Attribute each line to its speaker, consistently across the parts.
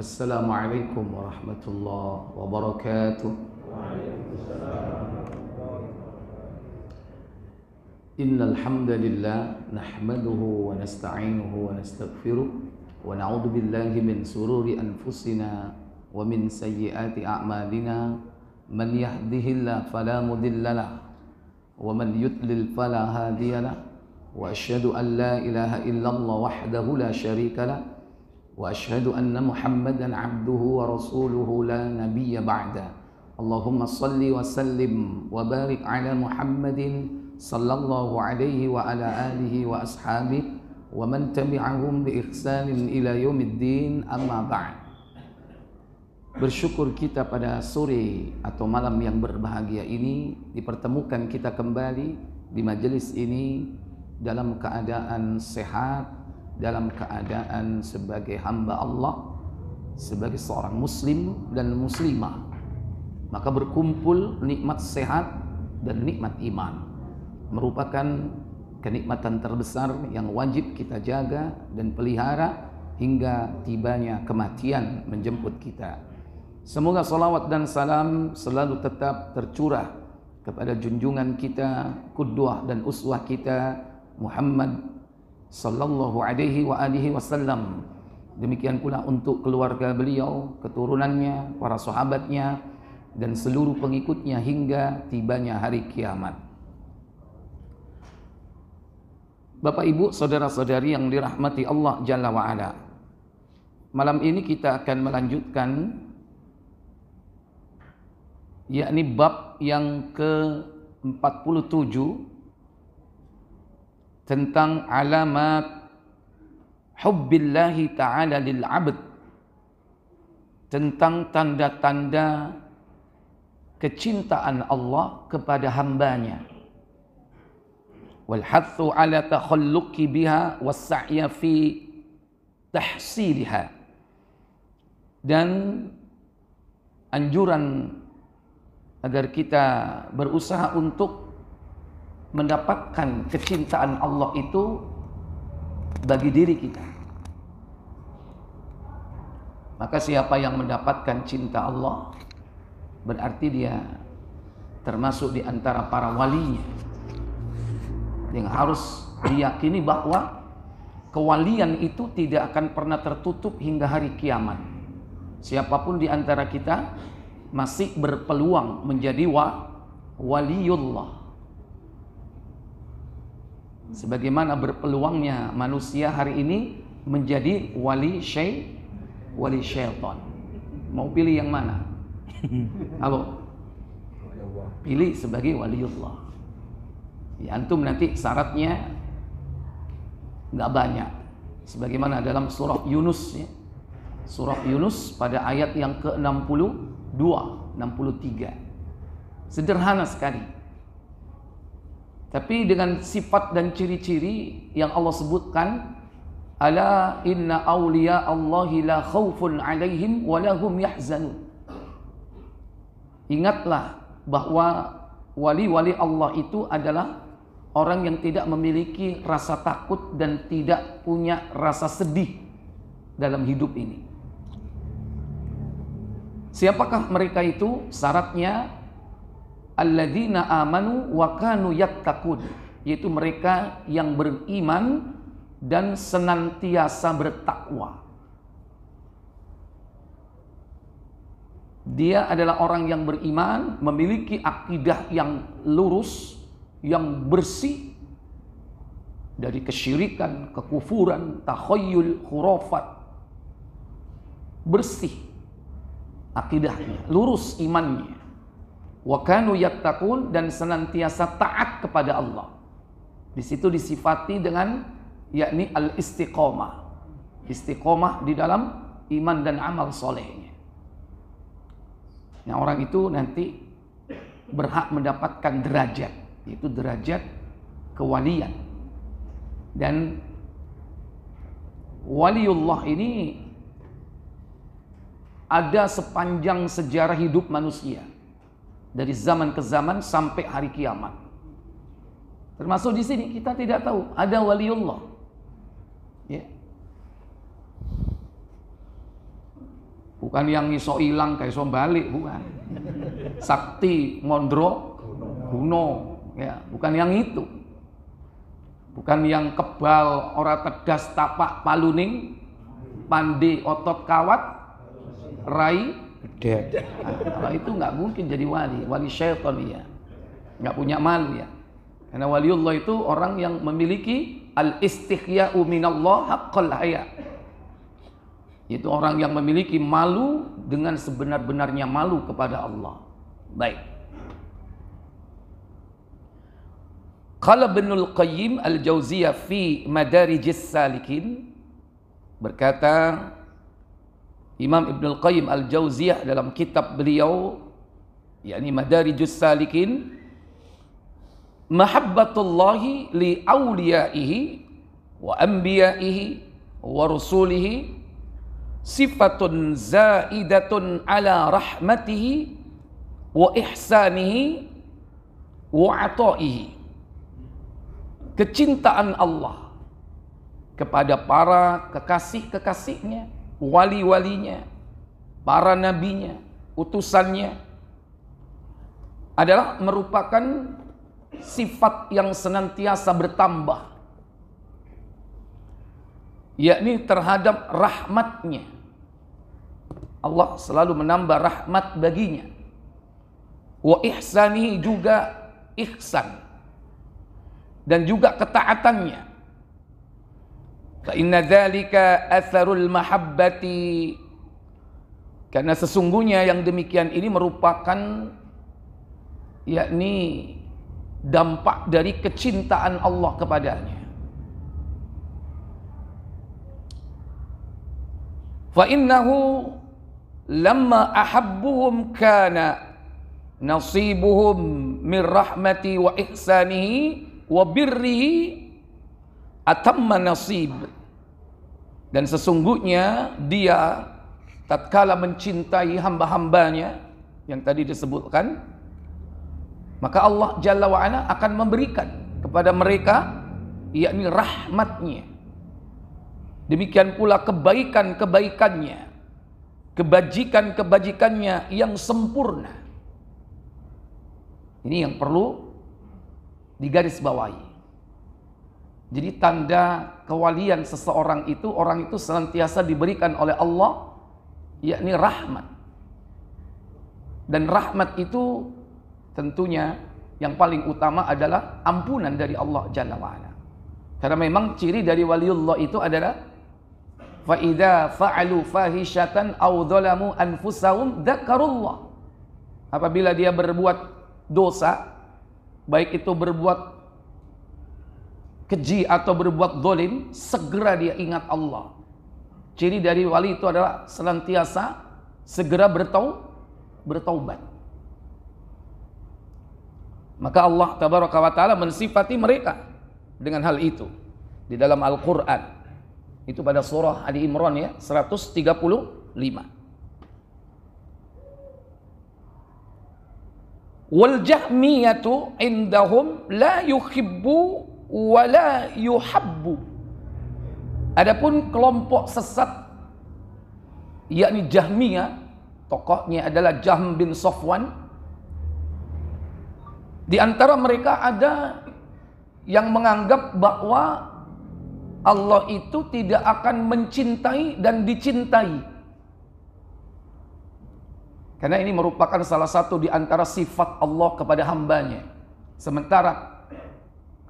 Speaker 1: السلام عليكم ورحمة الله وبركاته
Speaker 2: وعليكم السلام
Speaker 1: إن الحمد لله نحمده ونستعينه ونستغفره ونعوذ بالله من سرور أنفسنا ومن سيئات أعمالنا من يهده الله فلا مضل له ومن يضلل فلا هادي له وأشهد أن لا إله إلا الله وحده لا شريك له واشهد ان محمدا عبده ورسوله لا نبي بعده اللهم صل وسلم وبارك على محمد صلى الله عليه وعلى اله واصحابه ومن تبعهم باحسان الى يوم الدين اما بعد Bersyukur kita pada sore atau malam yang berbahagia ini dipertemukan kita kembali di majelis ini dalam keadaan sehat dalam keadaan sebagai hamba Allah, sebagai seorang muslim dan muslimah. Maka berkumpul nikmat sehat dan nikmat iman merupakan kenikmatan terbesar yang wajib kita jaga dan pelihara hingga tibanya kematian menjemput kita. Semoga salawat dan salam selalu tetap tercurah kepada junjungan kita, kudwah dan uswah kita Muhammad sallallahu alaihi wa alihi wasallam demikian pula untuk keluarga beliau keturunannya para sahabatnya dan seluruh pengikutnya hingga tibanya hari kiamat Bapak Ibu saudara-saudari yang dirahmati Allah jalla wa ala malam ini kita akan melanjutkan yakni bab yang ke 47 tentang alamat hubbillahi ta'ala lil abd tentang tanda-tanda kecintaan Allah kepada hambanya wal hathu ala takhalluqi biha was sa'ya fi tahsiliha dan anjuran agar kita berusaha untuk mendapatkan kecintaan Allah itu bagi diri kita. Maka siapa yang mendapatkan cinta Allah berarti dia termasuk di antara para walinya. Yang harus diyakini bahwa kewalian itu tidak akan pernah tertutup hingga hari kiamat. Siapapun di antara kita masih berpeluang menjadi wa waliullah sebagaimana berpeluangnya manusia hari ini menjadi wali syai wali syaitan mau pilih yang mana halo ya pilih sebagai waliullah ya, antum nanti syaratnya nggak banyak sebagaimana dalam surah Yunus ya. surah Yunus pada ayat yang ke 62 63 sederhana sekali tapi dengan sifat dan ciri-ciri yang Allah sebutkan, ala inna awliya Allahi la khawfun alaihim walahum Ingatlah bahwa wali-wali Allah itu adalah orang yang tidak memiliki rasa takut dan tidak punya rasa sedih dalam hidup ini. Siapakah mereka itu? Syaratnya alladzina amanu wa kanu yattaqun yaitu mereka yang beriman dan senantiasa bertakwa. Dia adalah orang yang beriman, memiliki akidah yang lurus, yang bersih dari kesyirikan, kekufuran, takhayul, khurafat. Bersih akidahnya, lurus imannya wakanu yattaqun dan senantiasa taat kepada Allah. Di situ disifati dengan yakni al-istiqomah. Istiqomah di dalam iman dan amal solehnya. Nah orang itu nanti berhak mendapatkan derajat, yaitu derajat kewalian. Dan waliullah ini ada sepanjang sejarah hidup manusia dari zaman ke zaman sampai hari kiamat. Termasuk di sini kita tidak tahu ada waliullah. Ya. Bukan yang iso hilang kayak iso balik, bukan. Sakti, mondro, kuno, ya, bukan yang itu. Bukan yang kebal, ora tegas, tapak, paluning, pandi, otot, kawat, rai, Dead. Nah, kalau itu nggak mungkin jadi wali, wali syaitan ya. Nggak punya malu ya. Karena waliullah itu orang yang memiliki al istihya'u minallah haqqal haya. Itu orang yang memiliki malu dengan sebenar-benarnya malu kepada Allah. Baik. Qala binul Qayyim Al-Jauziyah fi Madarijis Salikin berkata Imam Ibn Al-Qayyim Al-Jauziyah dalam kitab beliau yakni Madarijus Salikin mahabbatullahi li awliyaihi wa anbiya'ihi wa rusulihi sifatun zaidatun ala rahmatihi wa ihsanihi wa ata'ihi kecintaan Allah kepada para kekasih-kekasihnya wali-walinya, para nabinya, utusannya adalah merupakan sifat yang senantiasa bertambah yakni terhadap rahmatnya Allah selalu menambah rahmat baginya wa ihsani juga ihsan dan juga ketaatannya Fa inna dzalika atharul mahabbati. Karena sesungguhnya yang demikian ini merupakan yakni dampak dari kecintaan Allah kepadanya. Fa innahu lamma ahabbuhum kana nasibuhum min rahmati wa ihsanihi wa birrihi atamma nasib dan sesungguhnya dia tatkala mencintai hamba-hambanya yang tadi disebutkan maka Allah Jalla wa'ala akan memberikan kepada mereka yakni rahmatnya demikian pula kebaikan-kebaikannya kebajikan-kebajikannya yang sempurna ini yang perlu digarisbawahi jadi tanda kewalian seseorang itu orang itu senantiasa diberikan oleh Allah yakni rahmat. Dan rahmat itu tentunya yang paling utama adalah ampunan dari Allah Jalla wa'ala. Karena memang ciri dari waliullah itu adalah faida fa'alu fahishatan aw dhalamu anfusahum dzakarullah. Apabila dia berbuat dosa, baik itu berbuat keji atau berbuat dolim, segera dia ingat Allah. Ciri dari wali itu adalah senantiasa segera bertau, bertaubat. Maka Allah tabaraka wa taala mensifati mereka dengan hal itu di dalam Al-Qur'an. Itu pada surah Ali Imran ya, 135. Wal Jahmiyatu indahum la yuhibbu wala yuhabbu adapun kelompok sesat yakni Jahmiyah tokohnya adalah Jahm bin Sofwan di antara mereka ada yang menganggap bahwa Allah itu tidak akan mencintai dan dicintai. Karena ini merupakan salah satu di antara sifat Allah kepada hambanya. Sementara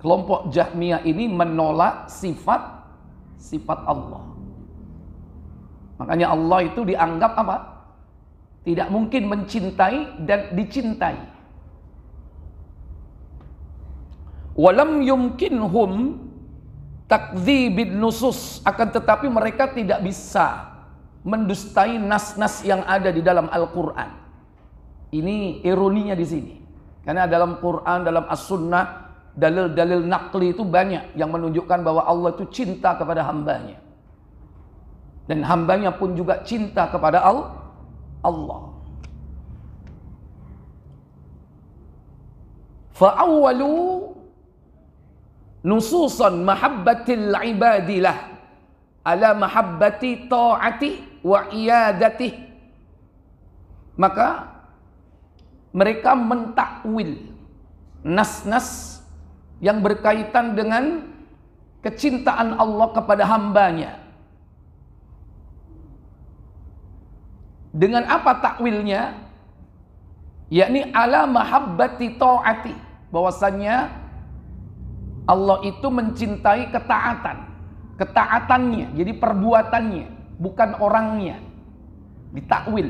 Speaker 1: Kelompok Jahmiyah ini menolak sifat sifat Allah. Makanya Allah itu dianggap apa? Tidak mungkin mencintai dan dicintai. Walam yumkinhum takdzibin nusus akan tetapi mereka tidak bisa mendustai nas-nas yang ada di dalam Al-Qur'an. Ini ironinya di sini. Karena dalam Quran, dalam As-Sunnah dalil-dalil nakli itu banyak yang menunjukkan bahwa Allah itu cinta kepada hambanya. Dan hambanya pun juga cinta kepada Allah. Fa'awwalu nususan mahabbatil ibadilah ala mahabbati ta'ati wa iyadatih. Maka mereka mentakwil nas-nas yang berkaitan dengan kecintaan Allah kepada hambanya. Dengan apa takwilnya? Yakni ala mahabbati ta'ati. Bahwasannya Allah itu mencintai ketaatan. Ketaatannya, jadi perbuatannya, bukan orangnya. di takwil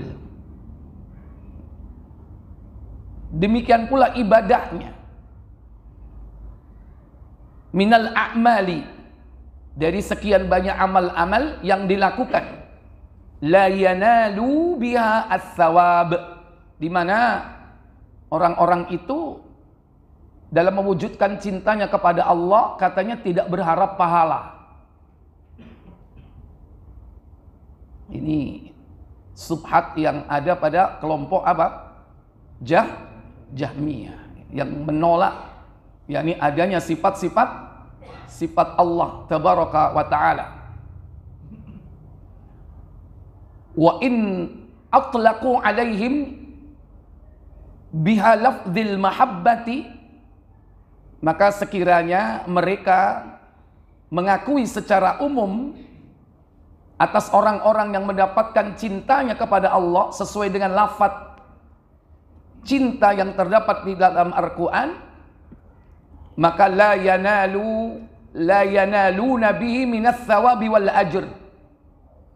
Speaker 1: Demikian pula ibadahnya minal a'mali dari sekian banyak amal-amal yang dilakukan la yanalu biha as-sawab di mana orang-orang itu dalam mewujudkan cintanya kepada Allah katanya tidak berharap pahala ini subhat yang ada pada kelompok apa? Jah Jahmiyah yang menolak yakni adanya sifat-sifat sifat Allah tabaraka wa taala. Wa in atlaqu alaihim biha lafdhil mahabbati maka sekiranya mereka mengakui secara umum atas orang-orang yang mendapatkan cintanya kepada Allah sesuai dengan lafat cinta yang terdapat di dalam Al-Quran maka la yanalu la yanalu nabihi minas thawabi wal ajr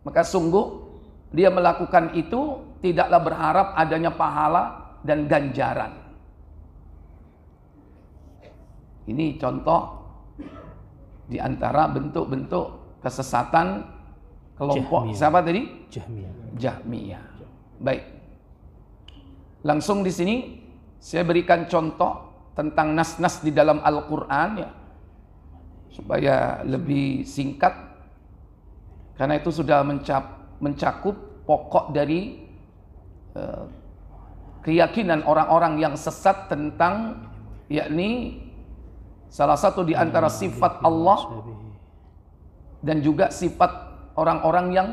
Speaker 1: maka sungguh dia melakukan itu tidaklah berharap adanya pahala dan ganjaran ini contoh di antara bentuk-bentuk kesesatan kelompok Jahmiyah. siapa tadi? Jahmiyah. Jahmiyah. Baik. Langsung di sini saya berikan contoh tentang nas-nas di dalam Al-Quran ya supaya lebih singkat karena itu sudah mencap, mencakup pokok dari uh, keyakinan orang-orang yang sesat tentang yakni salah satu di antara sifat Allah dan juga sifat orang-orang yang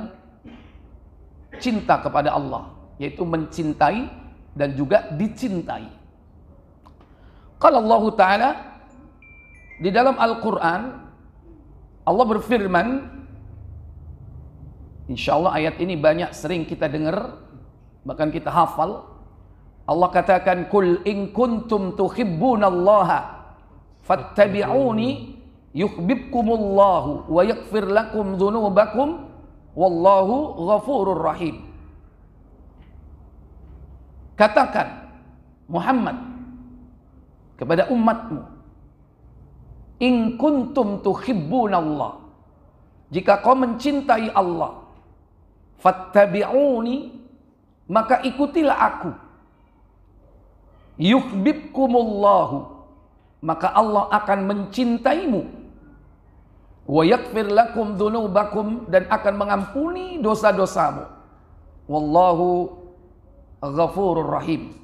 Speaker 1: cinta kepada Allah yaitu mencintai dan juga dicintai kalau Allah Ta'ala di dalam Al-Quran Allah berfirman Insya Allah ayat ini banyak sering kita dengar bahkan kita hafal Allah katakan kul in kuntum Allah, fattabi'uni yukhbibkumullahu, wa yaghfir lakum dzunubakum wallahu ghafurur rahim Katakan Muhammad kepada umatmu. In kuntum Allah. Jika kau mencintai Allah, fattabi'uni, maka ikutilah aku. Yukbibkumullahu. maka Allah akan mencintaimu. Wa yakfir lakum dhunubakum dan akan mengampuni dosa-dosamu. Wallahu ghafurur rahim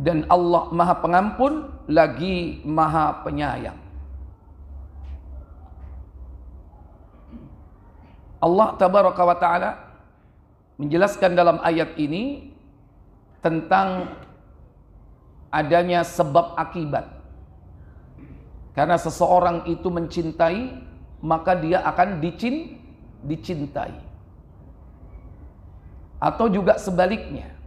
Speaker 1: dan Allah Maha Pengampun lagi Maha Penyayang. Allah Tabaraka wa taala menjelaskan dalam ayat ini tentang adanya sebab akibat. Karena seseorang itu mencintai, maka dia akan dicin, dicintai. Atau juga sebaliknya.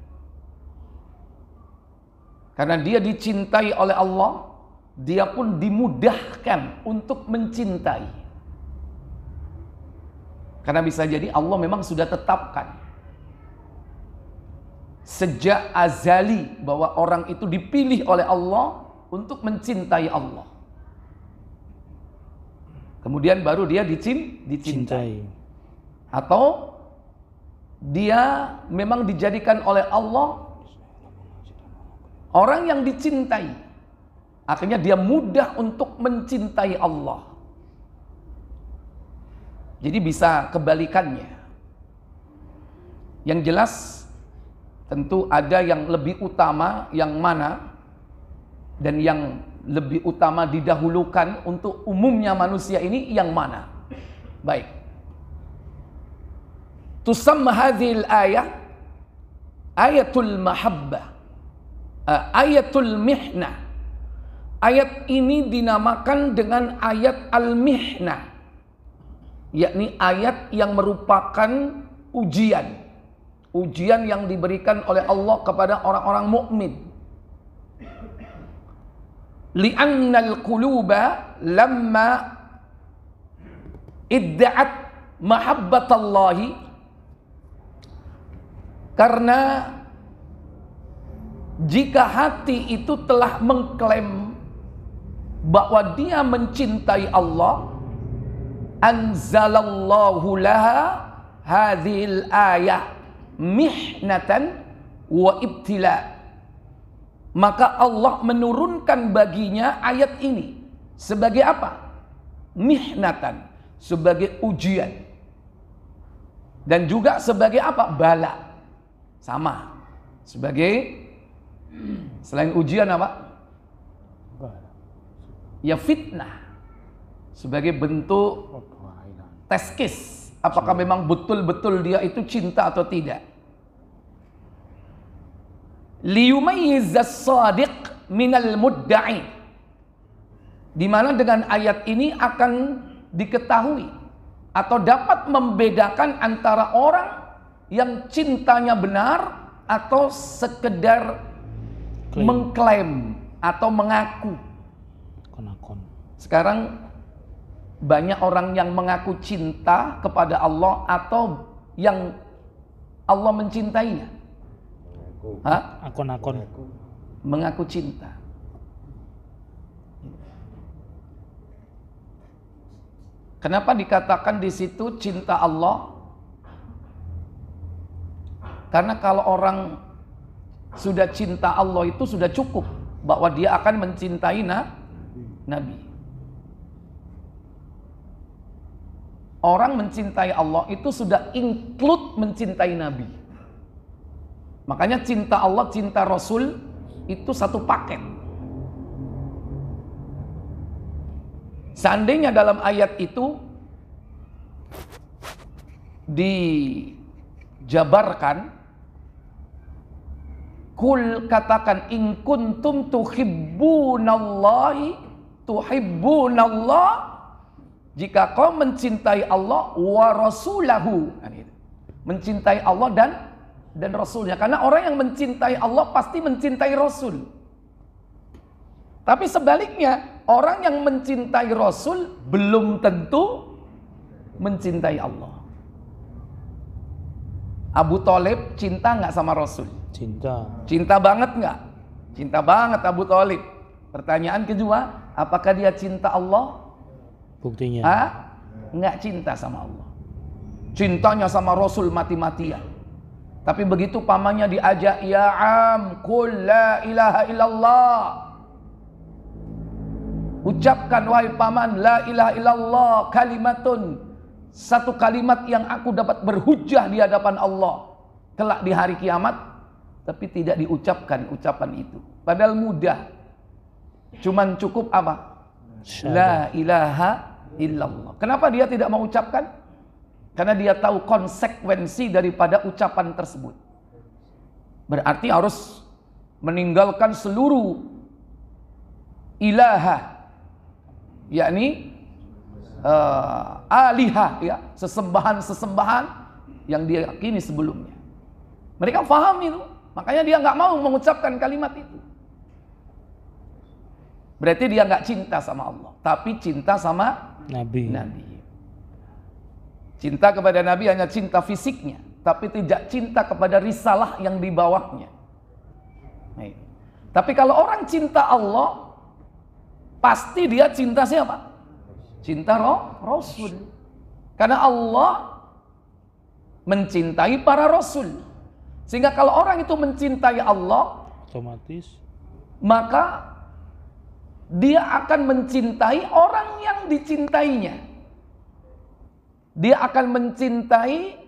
Speaker 1: Karena dia dicintai oleh Allah, dia pun dimudahkan untuk mencintai. Karena bisa jadi Allah memang sudah tetapkan sejak azali bahwa orang itu dipilih oleh Allah untuk mencintai Allah. Kemudian baru dia dicin, dicintai. Cintai. Atau dia memang dijadikan oleh Allah Orang yang dicintai, akhirnya dia mudah untuk mencintai Allah. Jadi bisa kebalikannya. Yang jelas tentu ada yang lebih utama yang mana dan yang lebih utama didahulukan untuk umumnya manusia ini yang mana. Baik. Tusamma hadhil ayah ayatul mahabbah uh, ayatul mihnah. Ayat ini dinamakan dengan ayat al mihna Yakni ayat yang merupakan ujian. Ujian yang diberikan oleh Allah kepada orang-orang mukmin. al quluba lamma idda'at mahabbatallahi karena jika hati itu telah mengklaim bahwa dia mencintai Allah anzalallahu laha hadhil ayah mihnatan wa ibtila maka Allah menurunkan baginya ayat ini sebagai apa? mihnatan sebagai ujian dan juga sebagai apa? bala sama sebagai Selain ujian apa? Ya fitnah. Sebagai bentuk tes kis. Apakah memang betul-betul dia itu cinta atau tidak. Liyumayyizas sadiq minal mudda'i. dimana dengan ayat ini akan diketahui atau dapat membedakan antara orang yang cintanya benar atau sekedar Klaim. mengklaim atau mengaku. Konakon. Sekarang banyak orang yang mengaku cinta kepada Allah atau yang Allah mencintainya. Hah? akon Mengaku cinta. Kenapa dikatakan di situ cinta Allah? Karena kalau orang sudah cinta Allah itu sudah cukup bahwa dia akan mencintai na nabi. Orang mencintai Allah itu sudah include mencintai nabi. Makanya cinta Allah, cinta Rasul itu satu paket. Seandainya dalam ayat itu dijabarkan Kul katakan in kuntum tuhibbunallahi tuhibbunallah jika kau mencintai Allah wa rasulahu nah, mencintai Allah dan dan rasulnya karena orang yang mencintai Allah pasti mencintai rasul tapi sebaliknya orang yang mencintai rasul belum tentu mencintai Allah Abu Talib cinta nggak sama Rasul Cinta. Cinta banget nggak? Cinta banget Abu Talib. Pertanyaan kedua, apakah dia cinta Allah?
Speaker 2: Buktinya. Hah?
Speaker 1: Nggak cinta sama Allah. Cintanya sama Rasul mati-matian. Tapi begitu pamannya diajak, ya am, kul ilaha illallah. Ucapkan wahai paman, la ilaha illallah kalimatun. Satu kalimat yang aku dapat berhujah di hadapan Allah. Kelak di hari kiamat, tapi tidak diucapkan ucapan itu. Padahal mudah. Cuman cukup apa? La ilaha illallah. Kenapa dia tidak mengucapkan? Karena dia tahu konsekuensi daripada ucapan tersebut. Berarti harus meninggalkan seluruh ilaha yakni uh, alihah ya, sesembahan-sesembahan yang diyakini sebelumnya. Mereka paham itu. Makanya dia nggak mau mengucapkan kalimat itu. Berarti dia nggak cinta sama Allah, tapi cinta sama Nabi. Nabi. Cinta kepada Nabi hanya cinta fisiknya, tapi tidak cinta kepada risalah yang di bawahnya. Nah, tapi kalau orang cinta Allah, pasti dia cinta siapa? Cinta roh, Rasul. Karena Allah mencintai para Rasul. Sehingga kalau orang itu mencintai Allah,
Speaker 2: otomatis
Speaker 1: maka dia akan mencintai orang yang dicintainya. Dia akan mencintai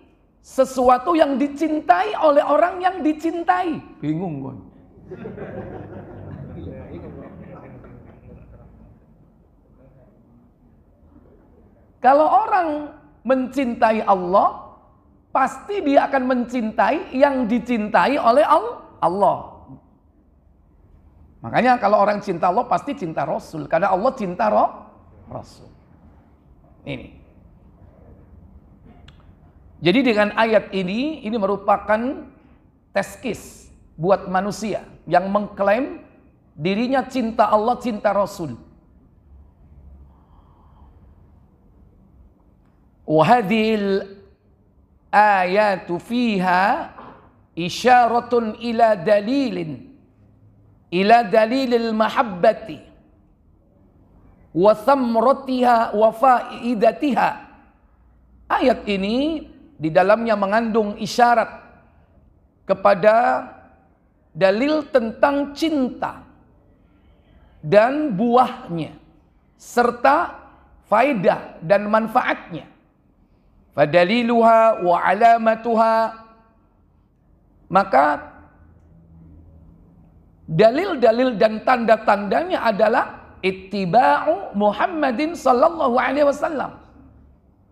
Speaker 1: sesuatu yang dicintai oleh orang yang dicintai. Bingung gue. Kalau orang mencintai Allah, pasti dia akan mencintai yang dicintai oleh Allah. Makanya kalau orang cinta Allah pasti cinta Rasul karena Allah cinta roh Rasul. Ini. Jadi dengan ayat ini ini merupakan teskis buat manusia yang mengklaim dirinya cinta Allah, cinta Rasul. وهذه ayatu fiha isyaratun ila dalilin ila dalilil mahabbati wa samratiha wa faidatiha ayat ini di dalamnya mengandung isyarat kepada dalil tentang cinta dan buahnya serta faidah dan manfaatnya Fadaliluha wa alamatuha. Maka dalil-dalil dan tanda-tandanya adalah ittiba'u Muhammadin sallallahu alaihi wasallam.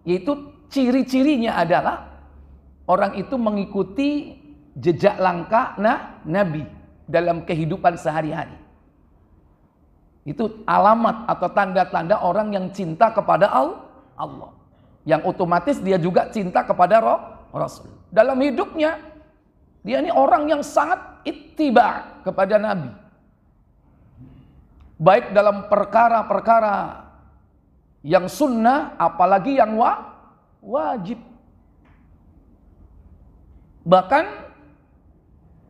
Speaker 1: Yaitu ciri-cirinya adalah orang itu mengikuti jejak langkah nah, Nabi dalam kehidupan sehari-hari. Itu alamat atau tanda-tanda orang yang cinta kepada Allah yang otomatis dia juga cinta kepada roh, Rasul. Dalam hidupnya dia ini orang yang sangat ittiba kepada Nabi. Baik dalam perkara-perkara yang sunnah apalagi yang wa, wajib. Bahkan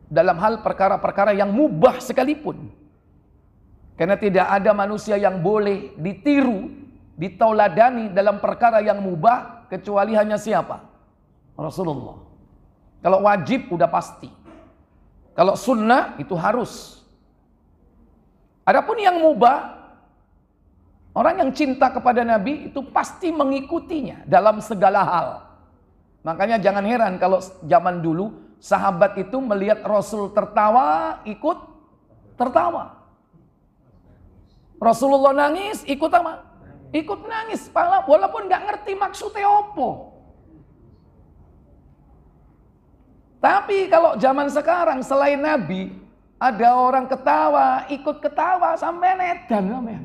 Speaker 1: dalam hal perkara-perkara yang mubah sekalipun. Karena tidak ada manusia yang boleh ditiru ditauladani dalam perkara yang mubah kecuali hanya siapa? Rasulullah. Kalau wajib udah pasti. Kalau sunnah itu harus. Adapun yang mubah, orang yang cinta kepada Nabi itu pasti mengikutinya dalam segala hal. Makanya jangan heran kalau zaman dulu sahabat itu melihat Rasul tertawa, ikut tertawa. Rasulullah nangis, ikut sama Ikut nangis, pala walaupun nggak ngerti maksudnya opo. Tapi kalau zaman sekarang selain Nabi, ada orang ketawa, ikut ketawa sampai netan ya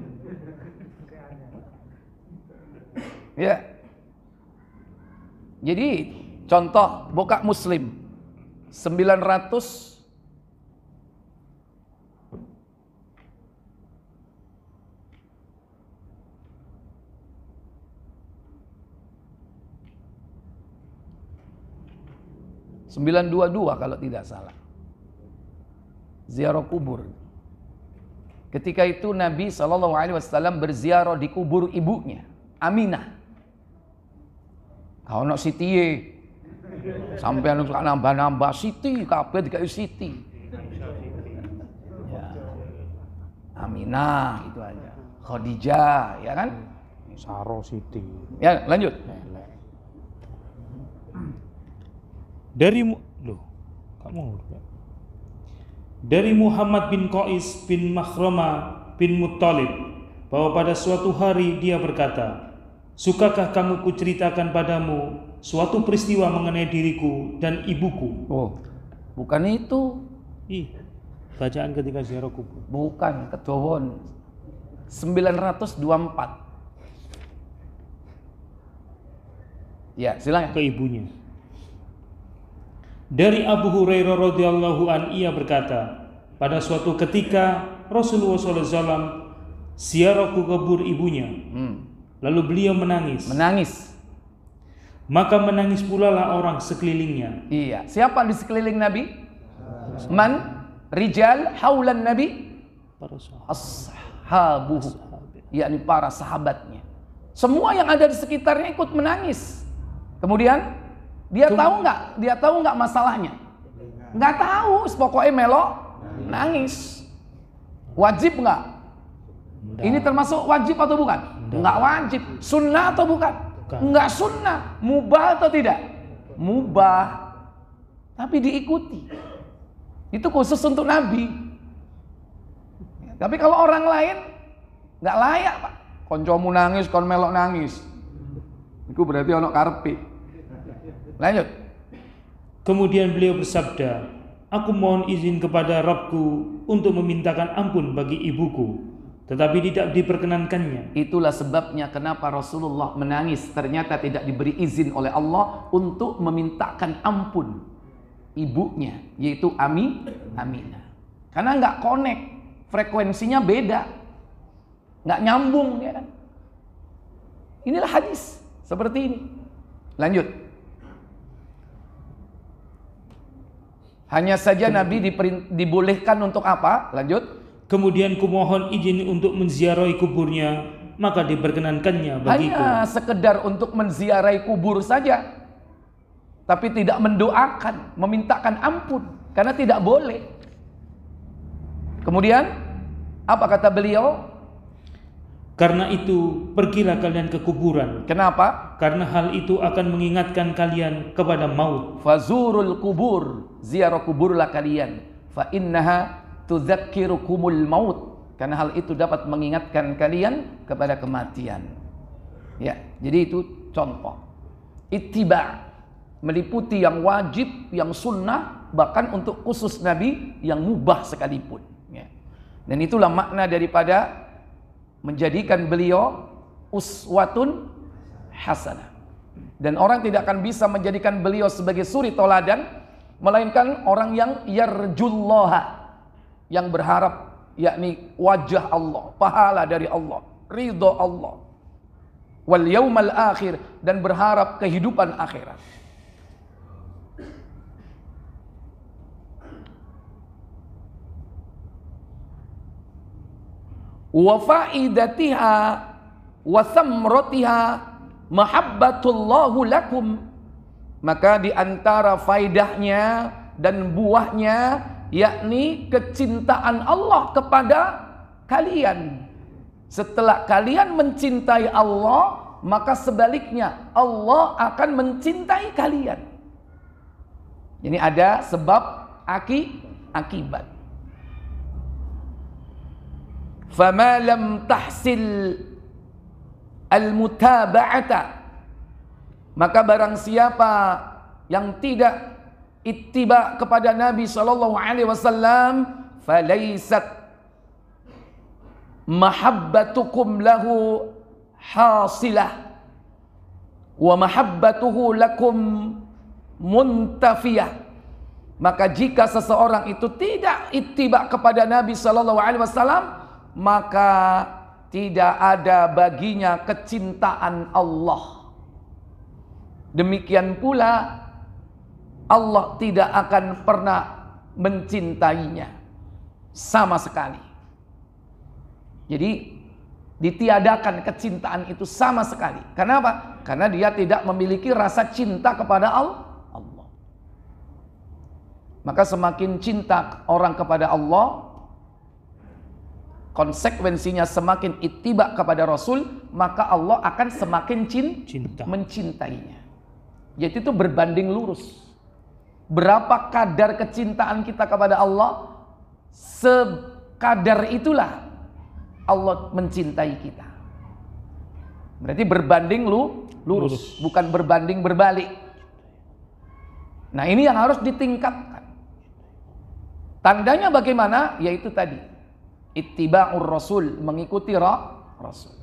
Speaker 1: Ya. Jadi contoh buka muslim 900 922 kalau tidak salah. Ziarah kubur. Ketika itu Nabi Shallallahu Alaihi Wasallam berziarah di kubur ibunya, Aminah. Kau nak sitie, sampai lu nambah-nambah siti, kabeh dikai siti. Ya. Aminah itu aja. Khadijah, ya kan? Saro Siti. Ya, lanjut. Ya. dari loh
Speaker 2: kamu dari Muhammad bin Qais bin Makhrama bin Muttalib bahwa pada suatu hari dia berkata sukakah kamu kuceritakan padamu suatu peristiwa mengenai diriku dan ibuku oh
Speaker 1: bukan itu ih bacaan ketika ziarah kubur bukan kedowon 924 ya silakan ke ibunya dari Abu Hurairah
Speaker 2: radhiyallahu an ia berkata, pada suatu ketika Rasulullah SAW siarah ke kubur ibunya. Hmm. Lalu beliau menangis. Menangis.
Speaker 1: Maka menangis pula lah orang sekelilingnya. Iya. Siapa di sekeliling Nabi? Man rijal haulan Nabi? Para ashabuhu. Yakni para sahabatnya. Semua yang ada di sekitarnya ikut menangis. Kemudian dia Cuma, tahu nggak? Dia tahu nggak masalahnya? Nggak tahu. Pokoknya melo nangis. Wajib nggak? Ini termasuk wajib atau bukan? Nggak wajib. Sunnah atau bukan? Nggak sunnah. Mubah atau tidak? Mubah. Tapi diikuti. Itu khusus untuk Nabi. Tapi kalau orang lain nggak layak pak. Koncomu nangis, kon melok nangis. Itu berarti ono karpi. Lanjut. Kemudian beliau bersabda,
Speaker 2: Aku mohon izin kepada Rabku untuk memintakan ampun bagi ibuku,
Speaker 1: tetapi tidak diperkenankannya. Itulah sebabnya kenapa Rasulullah menangis. Ternyata tidak diberi izin oleh Allah untuk memintakan ampun ibunya, yaitu Ami, Aminah. Karena nggak connect, frekuensinya beda, nggak nyambung, ya kan? Inilah hadis seperti ini. Lanjut. Hanya saja Nabi dibolehkan untuk apa? Lanjut. Kemudian kumohon izin untuk menziarahi kuburnya, maka diperkenankannya bagiku. Hanya sekedar untuk menziarahi kubur saja. Tapi tidak mendoakan, memintakan ampun. Karena tidak boleh. Kemudian, apa kata beliau?
Speaker 2: Karena itu, pergilah kalian ke kuburan. Kenapa? Karena
Speaker 1: hal itu akan mengingatkan kalian kepada maut. Fazurul kubur, ziarah kuburlah kalian. Fa innaha tudzakkirukumul maut. Karena hal itu dapat mengingatkan kalian kepada kematian. Ya, jadi itu contoh. Ittiba meliputi yang wajib, yang sunnah, bahkan untuk khusus Nabi yang mubah sekalipun. Ya. Dan itulah makna daripada menjadikan beliau uswatun hasanah. Dan orang tidak akan bisa menjadikan beliau sebagai suri toladan melainkan orang yang yarjullaha yang berharap yakni wajah Allah, pahala dari Allah, ridho Allah. Wal yaumal akhir dan berharap kehidupan akhirat. wa faidatiha wa samratiha lakum maka di antara faidahnya dan buahnya yakni kecintaan Allah kepada kalian setelah kalian mencintai Allah maka sebaliknya Allah akan mencintai kalian ini ada sebab aki akibat fama lam tahsil al maka barang siapa yang tidak ittiba kepada Nabi sallallahu alaihi wasallam falaisat mahabbatukum lahu hasilah wa mahabbatuhu lakum muntafiyah maka jika seseorang itu tidak ittiba kepada Nabi sallallahu alaihi wasallam maka tidak ada baginya kecintaan Allah. Demikian pula Allah tidak akan pernah mencintainya sama sekali. Jadi ditiadakan kecintaan itu sama sekali. Kenapa? Karena dia tidak memiliki rasa cinta kepada Allah. Maka semakin cinta orang kepada Allah, konsekuensinya semakin itibak kepada Rasul, maka Allah akan semakin cin cinta mencintainya. Jadi itu berbanding lurus. Berapa kadar kecintaan kita kepada Allah, sekadar itulah Allah mencintai kita. Berarti berbanding lu lurus, lurus. bukan berbanding berbalik. Nah, ini yang harus ditingkatkan. Tandanya bagaimana? Yaitu tadi ittiba'ur rasul, mengikuti ra, rasul.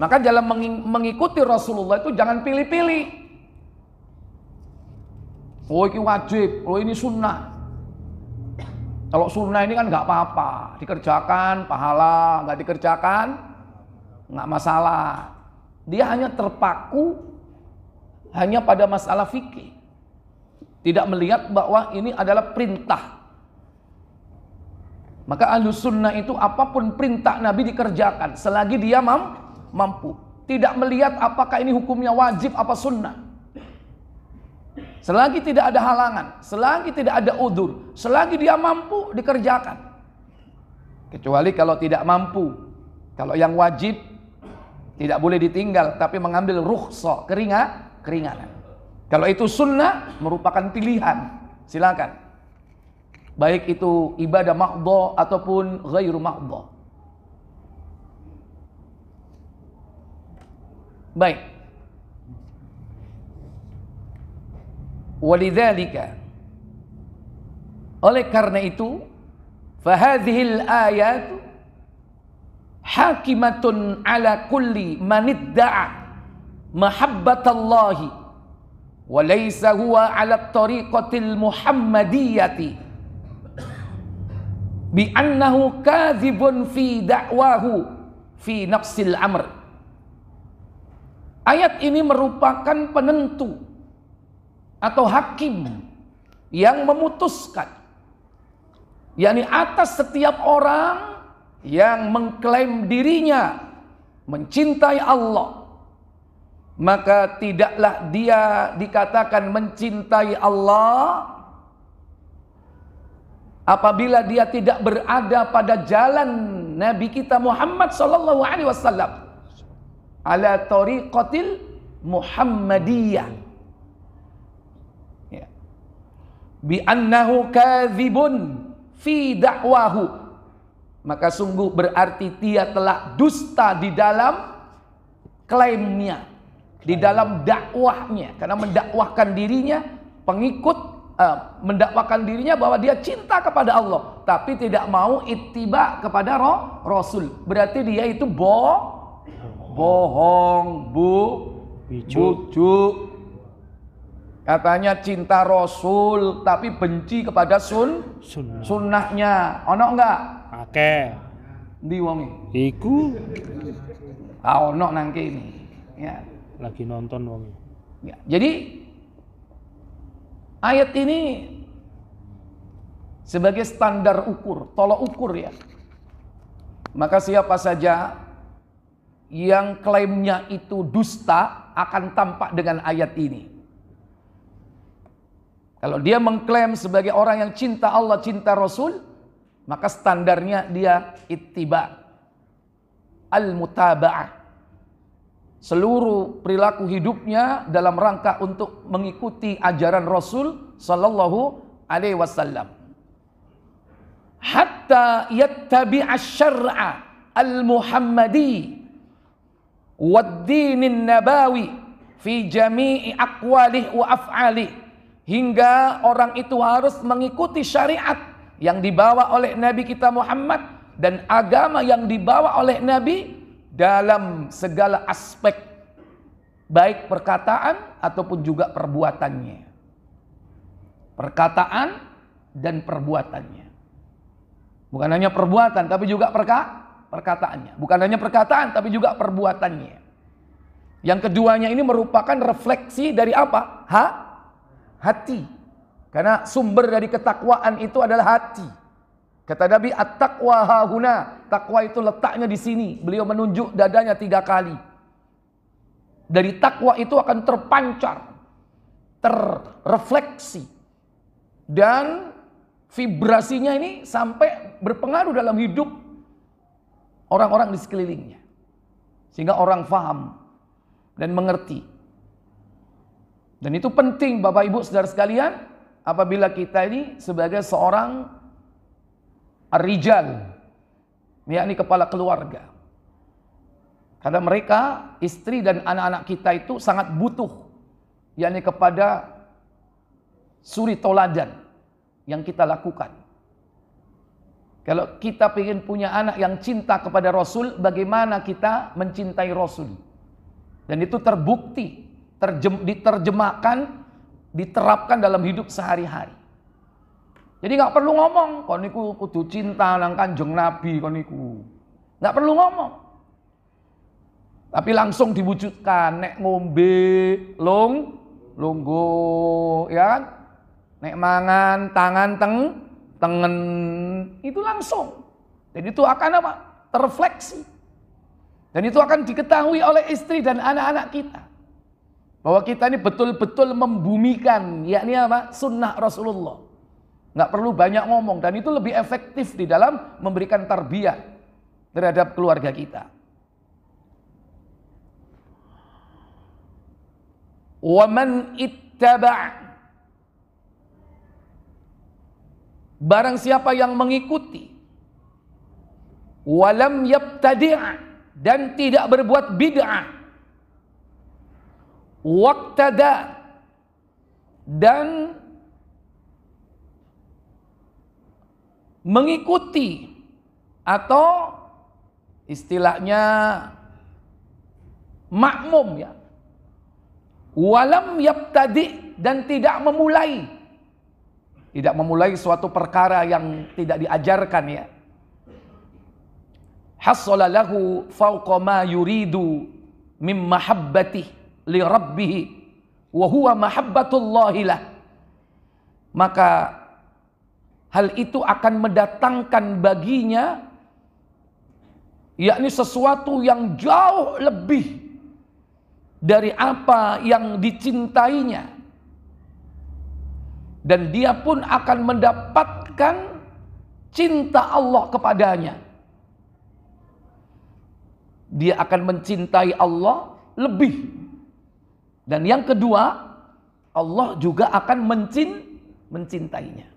Speaker 1: Maka dalam mengikuti Rasulullah itu jangan pilih-pilih. Oh ini wajib, oh ini sunnah. Kalau sunnah ini kan nggak apa-apa, dikerjakan pahala, nggak dikerjakan nggak masalah. Dia hanya terpaku hanya pada masalah fikih. Tidak melihat bahwa ini adalah perintah maka ahlu sunnah itu apapun perintah Nabi dikerjakan selagi dia mam, mampu. Tidak melihat apakah ini hukumnya wajib apa sunnah. Selagi tidak ada halangan, selagi tidak ada udur, selagi dia mampu dikerjakan. Kecuali kalau tidak mampu, kalau yang wajib tidak boleh ditinggal tapi mengambil rukhsah, keringat, keringanan. Kalau itu sunnah merupakan pilihan. Silakan. Baik itu ibadah mahdoh ataupun ghairu mahdoh. Baik. Walidhalika. Oleh karena itu, fahadhil ayat hakimatun ala kulli manidda'a mahabbatallahi wa laysa huwa ala tariqatil muhammadiyati bi annahu kadzibun fi dakwahu fi nafsil amr ayat ini merupakan penentu atau hakim yang memutuskan yakni atas setiap orang yang mengklaim dirinya mencintai Allah maka tidaklah dia dikatakan mencintai Allah apabila dia tidak berada pada jalan Nabi kita Muhammad sallallahu alaihi wasallam ala tariqatil Muhammadiyah ya. bi annahu kadzibun fi dakwahu maka sungguh berarti dia telah dusta di dalam klaimnya di dalam dakwahnya karena mendakwahkan dirinya pengikut uh, mendakwakan dirinya bahwa dia cinta kepada Allah, tapi tidak mau ittiba kepada roh, Rasul. Berarti dia itu bo bohong, bu, bucu. Katanya cinta Rasul tapi benci kepada sun sunnahnya. Ono enggak? Oke. diwongi? wongi. Iku.
Speaker 2: Ah ono nangke ini Ya. Lagi nonton wongi?
Speaker 1: Ya. Jadi Ayat ini sebagai standar ukur, tolak ukur ya. Maka siapa saja yang klaimnya itu dusta akan tampak dengan ayat ini. Kalau dia mengklaim sebagai orang yang cinta Allah, cinta Rasul, maka standarnya dia ittiba. Al-mutaba'ah seluruh perilaku hidupnya dalam rangka untuk mengikuti ajaran Rasul sallallahu alaihi wasallam. Hatta yattabi al syara al-Muhammadi wad-din nabawi fi jami'i aqwalih wa af'alih hingga orang itu harus mengikuti syariat yang dibawa oleh nabi kita Muhammad dan agama yang dibawa oleh nabi dalam segala aspek baik perkataan ataupun juga perbuatannya. Perkataan dan perbuatannya. Bukan hanya perbuatan tapi juga perka perkataannya. Bukan hanya perkataan tapi juga perbuatannya. Yang keduanya ini merupakan refleksi dari apa? Ha? Hati. Karena sumber dari ketakwaan itu adalah hati. Kata Nabi, at-taqwa hahuna. Takwa itu letaknya di sini. Beliau menunjuk dadanya tiga kali. Dari takwa itu akan terpancar, terrefleksi. Dan vibrasinya ini sampai berpengaruh dalam hidup orang-orang di sekelilingnya. Sehingga orang faham dan mengerti. Dan itu penting Bapak Ibu Saudara sekalian apabila kita ini sebagai seorang Ar-Rijal, yakni kepala keluarga. Karena mereka, istri dan anak-anak kita itu sangat butuh, yakni kepada suri toladan yang kita lakukan. Kalau kita ingin punya anak yang cinta kepada Rasul, bagaimana kita mencintai Rasul? Dan itu terbukti, terjem, diterjemahkan, diterapkan dalam hidup sehari-hari. Jadi nggak perlu ngomong, koniku niku kudu cinta nang Kanjeng Nabi koniku niku. Nggak perlu ngomong. Tapi langsung diwujudkan nek ngombe lung lunggu ya kan? Nek mangan tangan teng tengen itu langsung. Dan itu akan apa? Terfleksi. Dan itu akan diketahui oleh istri dan anak-anak kita. Bahwa kita ini betul-betul membumikan, yakni apa? Sunnah Rasulullah. Nggak perlu banyak ngomong dan itu lebih efektif di dalam memberikan tarbiyah terhadap keluarga kita. Waman ittaba' Barang siapa yang mengikuti walam yabtadi'a dan tidak berbuat bid'ah waqtada dan mengikuti atau istilahnya makmum ya. Walam yabtadi dan tidak memulai. Tidak memulai suatu perkara yang tidak diajarkan ya. hasolalahu fauqama yuridu min mahabbati li rabbihi wa huwa mahabbatullahi lah. Maka hal itu akan mendatangkan baginya yakni sesuatu yang jauh lebih dari apa yang dicintainya dan dia pun akan mendapatkan cinta Allah kepadanya dia akan mencintai Allah lebih dan yang kedua Allah juga akan mencin mencintainya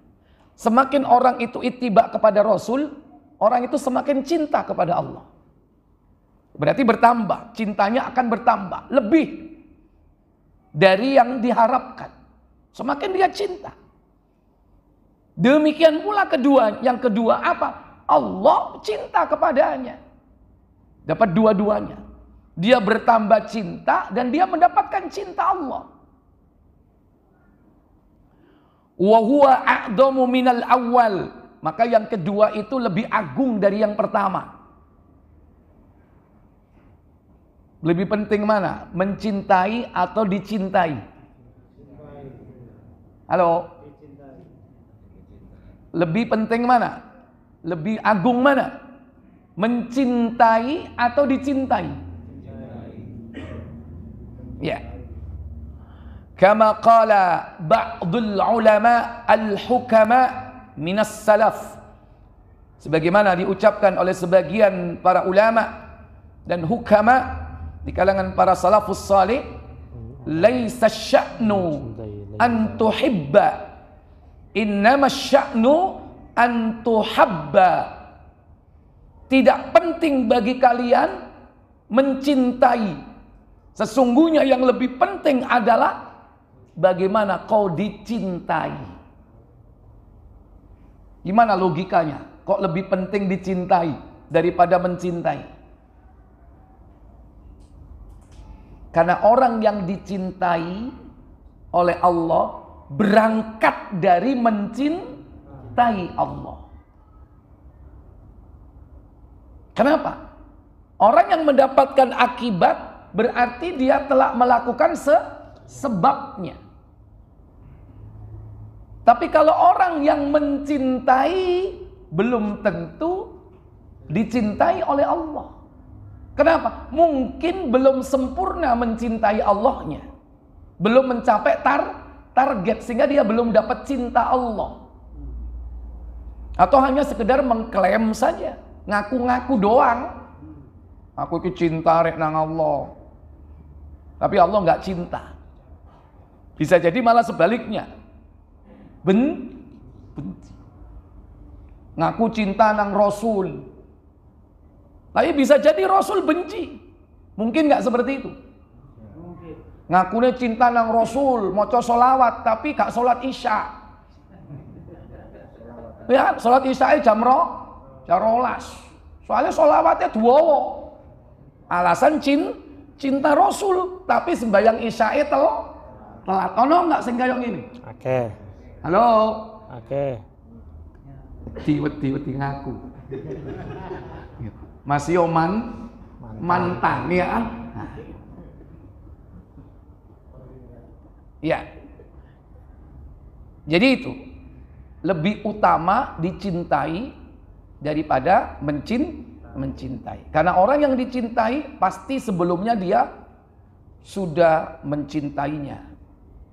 Speaker 1: Semakin orang itu itibak kepada Rasul, orang itu semakin cinta kepada Allah. Berarti bertambah, cintanya akan bertambah, lebih dari yang diharapkan. Semakin dia cinta. Demikian pula kedua, yang kedua apa? Allah cinta kepadanya. Dapat dua-duanya. Dia bertambah cinta dan dia mendapatkan cinta Allah wa huwa minal awal maka yang kedua itu lebih agung dari yang pertama lebih penting mana mencintai atau dicintai halo lebih penting mana lebih agung mana mencintai atau dicintai ya yeah. كما قال بعض العلماء الحكماء من السلف salaf. Sebagaimana diucapkan oleh sebagian para ulama dan hukama di kalangan para salafus salih, "Laisa sya'nu an tuhibba, innama sya'nu an tuhabba." Tidak penting bagi kalian mencintai. Sesungguhnya yang lebih penting adalah bagaimana kau dicintai. Gimana logikanya? Kok lebih penting dicintai daripada mencintai? Karena orang yang dicintai oleh Allah berangkat dari mencintai Allah. Kenapa? Orang yang mendapatkan akibat berarti dia telah melakukan sebabnya. Tapi kalau orang yang mencintai belum tentu dicintai oleh Allah. Kenapa? Mungkin belum sempurna mencintai Allahnya. Belum mencapai tar target sehingga dia belum dapat cinta Allah. Atau hanya sekedar mengklaim saja, ngaku-ngaku doang. Aku itu cinta rek Allah. Tapi Allah nggak cinta. Bisa jadi malah sebaliknya ben benci. Ngaku cinta nang Rasul. Tapi bisa jadi Rasul benci. Mungkin nggak seperti itu. Ngakunya cinta nang Rasul, moco solawat, tapi gak sholat isya. Ya, sholat isya jam roh, jam rolas. Soalnya solawatnya dua Alasan cinta cinta Rasul, tapi sembahyang isya tel telat. Ono nggak sing kayak ini? Oke. Okay. Halo. Oke. Okay. Wedi wedi ngaku. Mas Yoman mantan, ya kan? Ya. Jadi itu lebih utama dicintai daripada mencin mencintai. Karena orang yang dicintai pasti sebelumnya dia sudah mencintainya,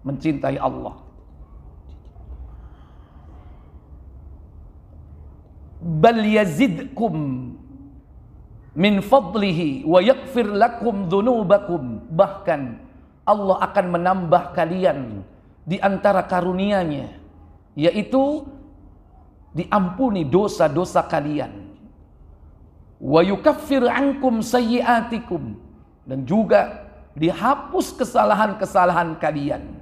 Speaker 1: mencintai Allah. bal yazidkum min fadlihi wa yaghfir lakum dhunubakum bahkan Allah akan menambah kalian di antara karunia-Nya yaitu diampuni dosa-dosa kalian wa yukaffir ankum sayyiatikum dan juga dihapus kesalahan-kesalahan kalian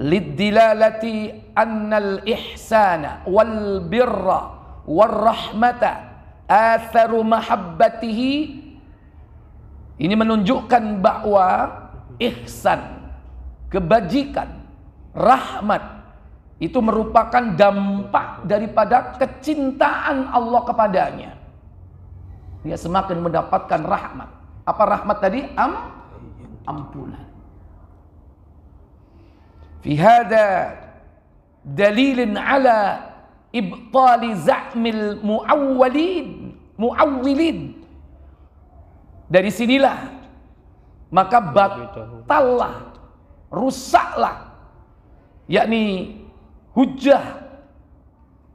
Speaker 1: lidilalati annal ihsana wal birra wal rahmata ini menunjukkan bahwa ihsan kebajikan rahmat itu merupakan dampak daripada kecintaan Allah kepadanya dia semakin mendapatkan rahmat apa rahmat tadi am ampunan في هذا دليل على إبطال زعم المؤولين muawwilin dari sinilah maka batallah rusaklah yakni hujah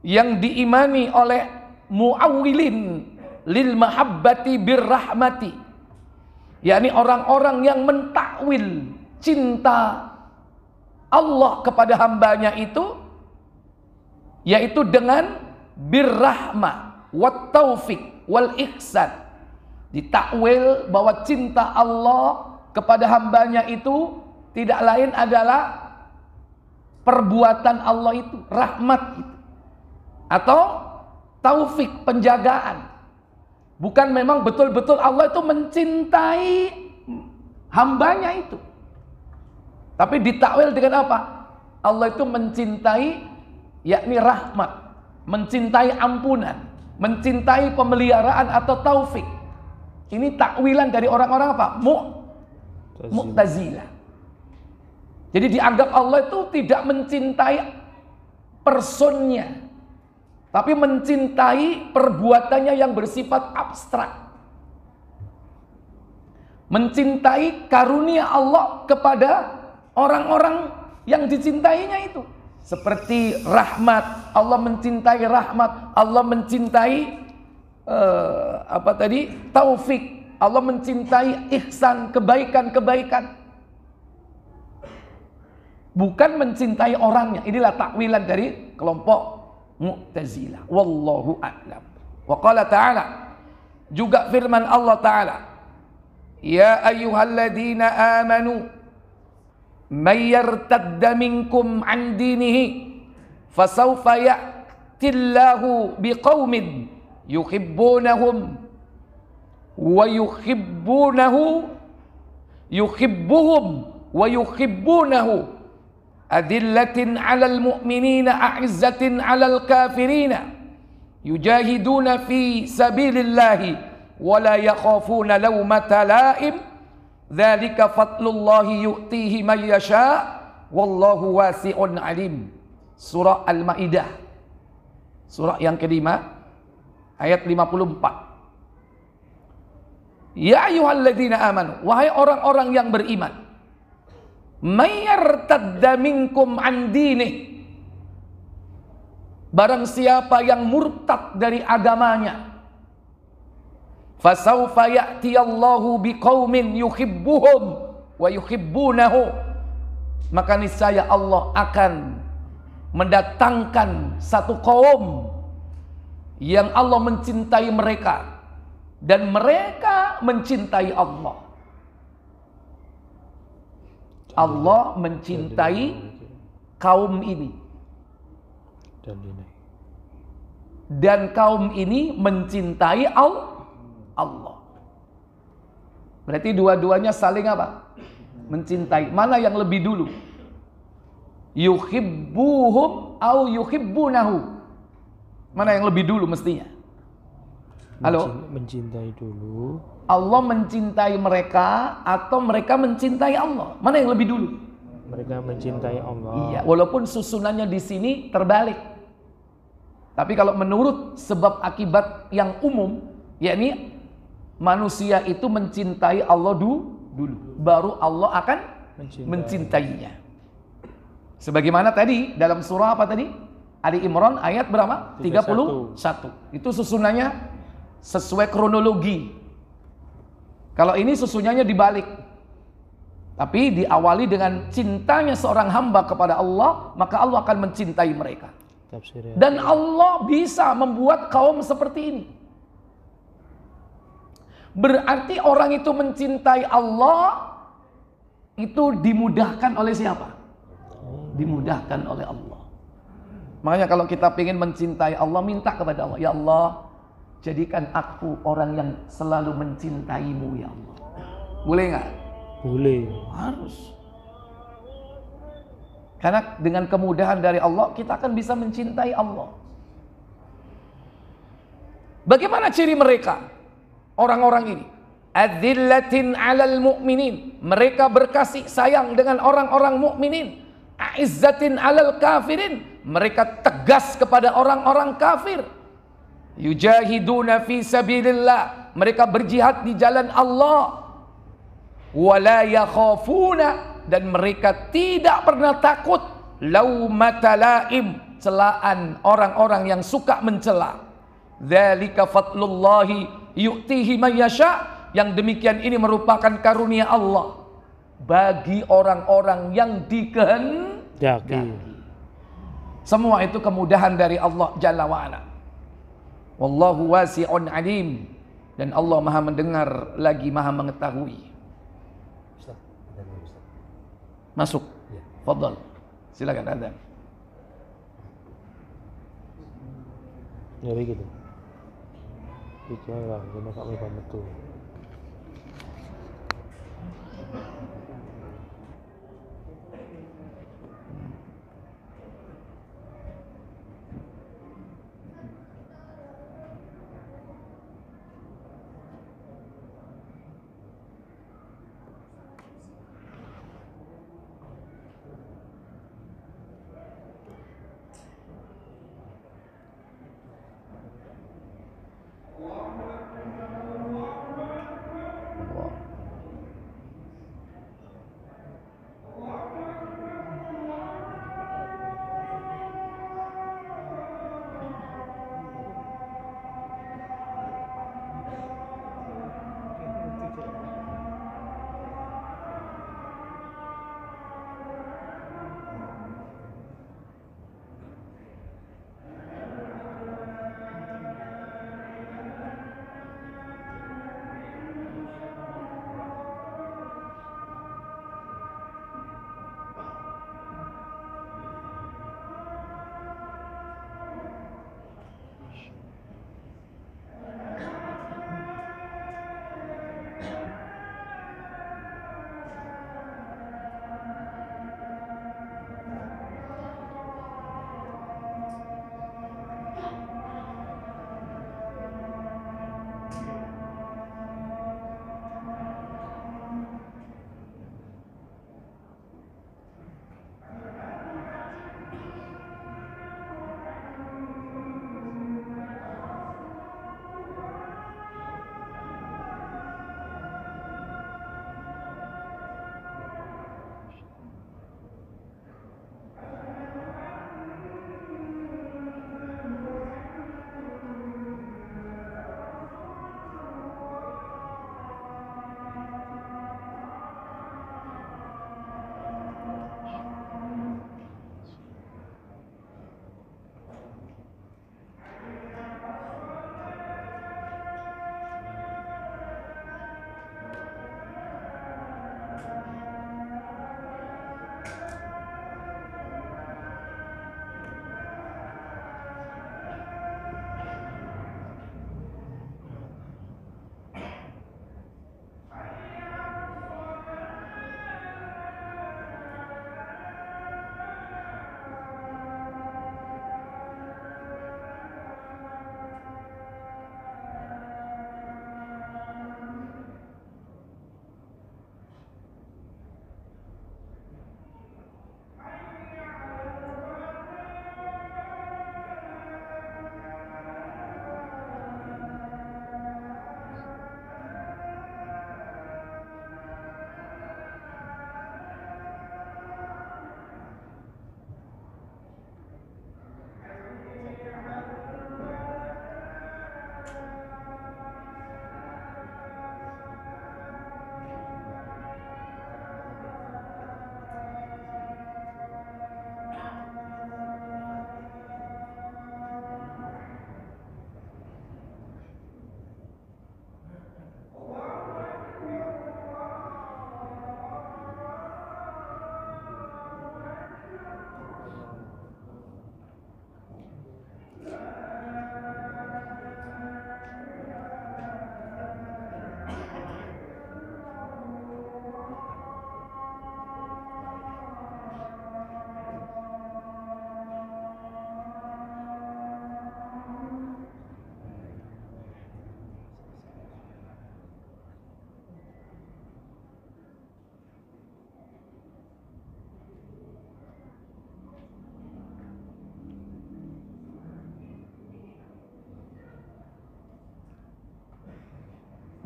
Speaker 1: yang diimani oleh muawilin lil mahabbati birrahmati yakni orang-orang yang mentakwil cinta Allah kepada hambanya itu yaitu dengan birrahma wa taufik wal ihsan ditakwil bahwa cinta Allah kepada hambanya itu tidak lain adalah perbuatan Allah itu rahmat itu atau taufik penjagaan bukan memang betul-betul Allah itu mencintai hambanya itu tapi ditakwil dengan apa? Allah itu mencintai yakni rahmat, mencintai ampunan, mencintai pemeliharaan atau taufik. Ini takwilan dari orang-orang apa?
Speaker 2: Mu'tazilah.
Speaker 1: Jadi dianggap Allah itu tidak mencintai personnya, tapi mencintai perbuatannya yang bersifat abstrak. Mencintai karunia Allah kepada orang-orang yang dicintainya itu. Seperti rahmat, Allah mencintai rahmat, Allah mencintai uh, apa tadi? taufik. Allah mencintai ihsan, kebaikan-kebaikan. Bukan mencintai orangnya. Inilah takwilan dari kelompok Mu'tazilah. Wallahu a'lam. Wa ta'ala juga firman Allah taala, "Ya ayyuhalladzina amanu" من يرتد منكم عن دينه فسوف يأتي الله بقوم يحبونهم ويحبونه يحبهم ويحبونه أذلة على المؤمنين أعزة على الكافرين يجاهدون في سبيل الله ولا يخافون لومة لائم Zalika fadlullahi yu'tihi man yasha wallahu wasi'un alim. Surah Al-Maidah. Surah yang kelima ayat 54. Ya ayyuhalladzina amanu, wahai orang-orang yang beriman. yartadda minkum an dinih. Barang siapa yang murtad dari agamanya, Fasaufa ya'tiyallahu biqaumin yuhibbuhum wa yuhibbunahu. Maka niscaya Allah akan mendatangkan satu kaum yang Allah mencintai mereka dan mereka mencintai Allah. Allah mencintai kaum ini. Dan kaum ini mencintai Allah Allah. Berarti dua-duanya saling apa? Mencintai. Mana yang lebih dulu? Yuhibbuhum au yuhibbunahu. Mana yang lebih dulu mestinya? Halo? Mencintai dulu. Allah mencintai mereka atau mereka mencintai Allah? Mana yang lebih dulu? Mereka mencintai Allah. Iya, walaupun susunannya di sini terbalik. Tapi kalau menurut sebab akibat yang umum, yakni Manusia itu mencintai Allah du, dulu, baru Allah akan mencintai. mencintainya. Sebagaimana tadi dalam surah apa tadi? Ali Imran ayat berapa? 31. Itu susunannya sesuai kronologi. Kalau ini susunannya dibalik. Tapi diawali dengan cintanya seorang hamba kepada Allah, maka Allah akan mencintai mereka.
Speaker 2: Ya. Dan
Speaker 1: Allah bisa membuat kaum seperti ini. Berarti orang itu mencintai Allah itu dimudahkan oleh siapa? Dimudahkan oleh Allah. Makanya kalau kita ingin mencintai Allah, minta kepada Allah, ya Allah, jadikan aku orang yang selalu mencintaimu ya Allah. Boleh nggak? Boleh. Harus. Karena dengan kemudahan dari Allah, kita akan bisa mencintai Allah. Bagaimana ciri mereka? orang-orang ini. Adzillatin 'alal mu'minin. Mereka berkasih sayang dengan orang-orang mu'minin. Aizzatin 'alal kafirin. Mereka tegas kepada orang-orang kafir. Yujahiduna fi sabilillah. Mereka berjihad di jalan Allah. Wala yakhafuna dan mereka tidak pernah takut laumatalaim celaan orang-orang yang suka mencela. Dzalika fadlullahi yu'tihi mayyasha yang demikian ini merupakan karunia Allah bagi orang-orang yang dikehendaki. Semua itu kemudahan dari Allah Jalla wa'ala. Wallahu wasi'un alim. Dan Allah maha mendengar lagi maha mengetahui. Masuk. Ya. Fadal. Silakan Adam. Ya begitu iki lah ngene kok metu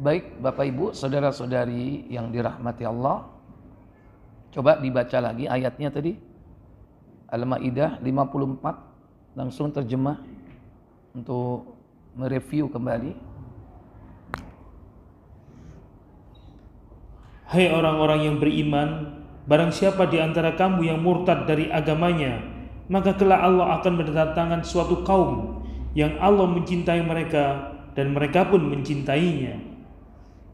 Speaker 1: Baik Bapak Ibu, saudara-saudari yang dirahmati Allah. Coba dibaca lagi ayatnya tadi. Al-Maidah 54 langsung terjemah untuk mereview kembali. Hai hey orang-orang yang beriman, barang
Speaker 2: siapa di antara kamu yang murtad dari agamanya, maka kelak Allah akan mendatangkan suatu kaum yang Allah mencintai mereka dan mereka pun mencintainya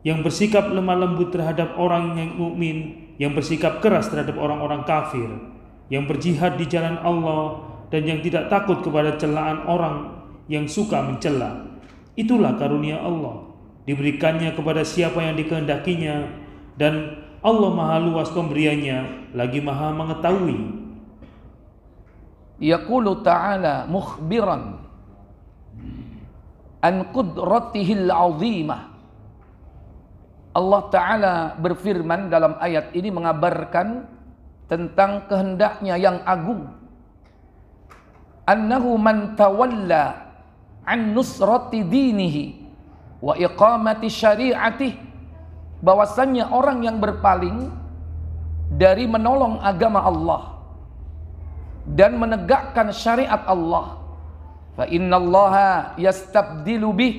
Speaker 2: yang bersikap lemah lembut terhadap orang yang mukmin, yang bersikap keras terhadap orang-orang kafir, yang berjihad di jalan Allah dan yang tidak takut kepada celaan orang yang suka mencela. Itulah karunia Allah. Diberikannya kepada siapa yang dikehendakinya dan Allah Maha luas pemberiannya lagi Maha mengetahui.
Speaker 1: Yaqulu ta'ala mukhbiran an qudratihil azimah Allah Ta'ala berfirman dalam ayat ini mengabarkan tentang kehendaknya yang agung. Annahu man tawalla an nusrati dinihi wa iqamati syariatih. Bahwasannya orang yang berpaling dari menolong agama Allah dan menegakkan syariat Allah. Fa innallaha yastabdilu bih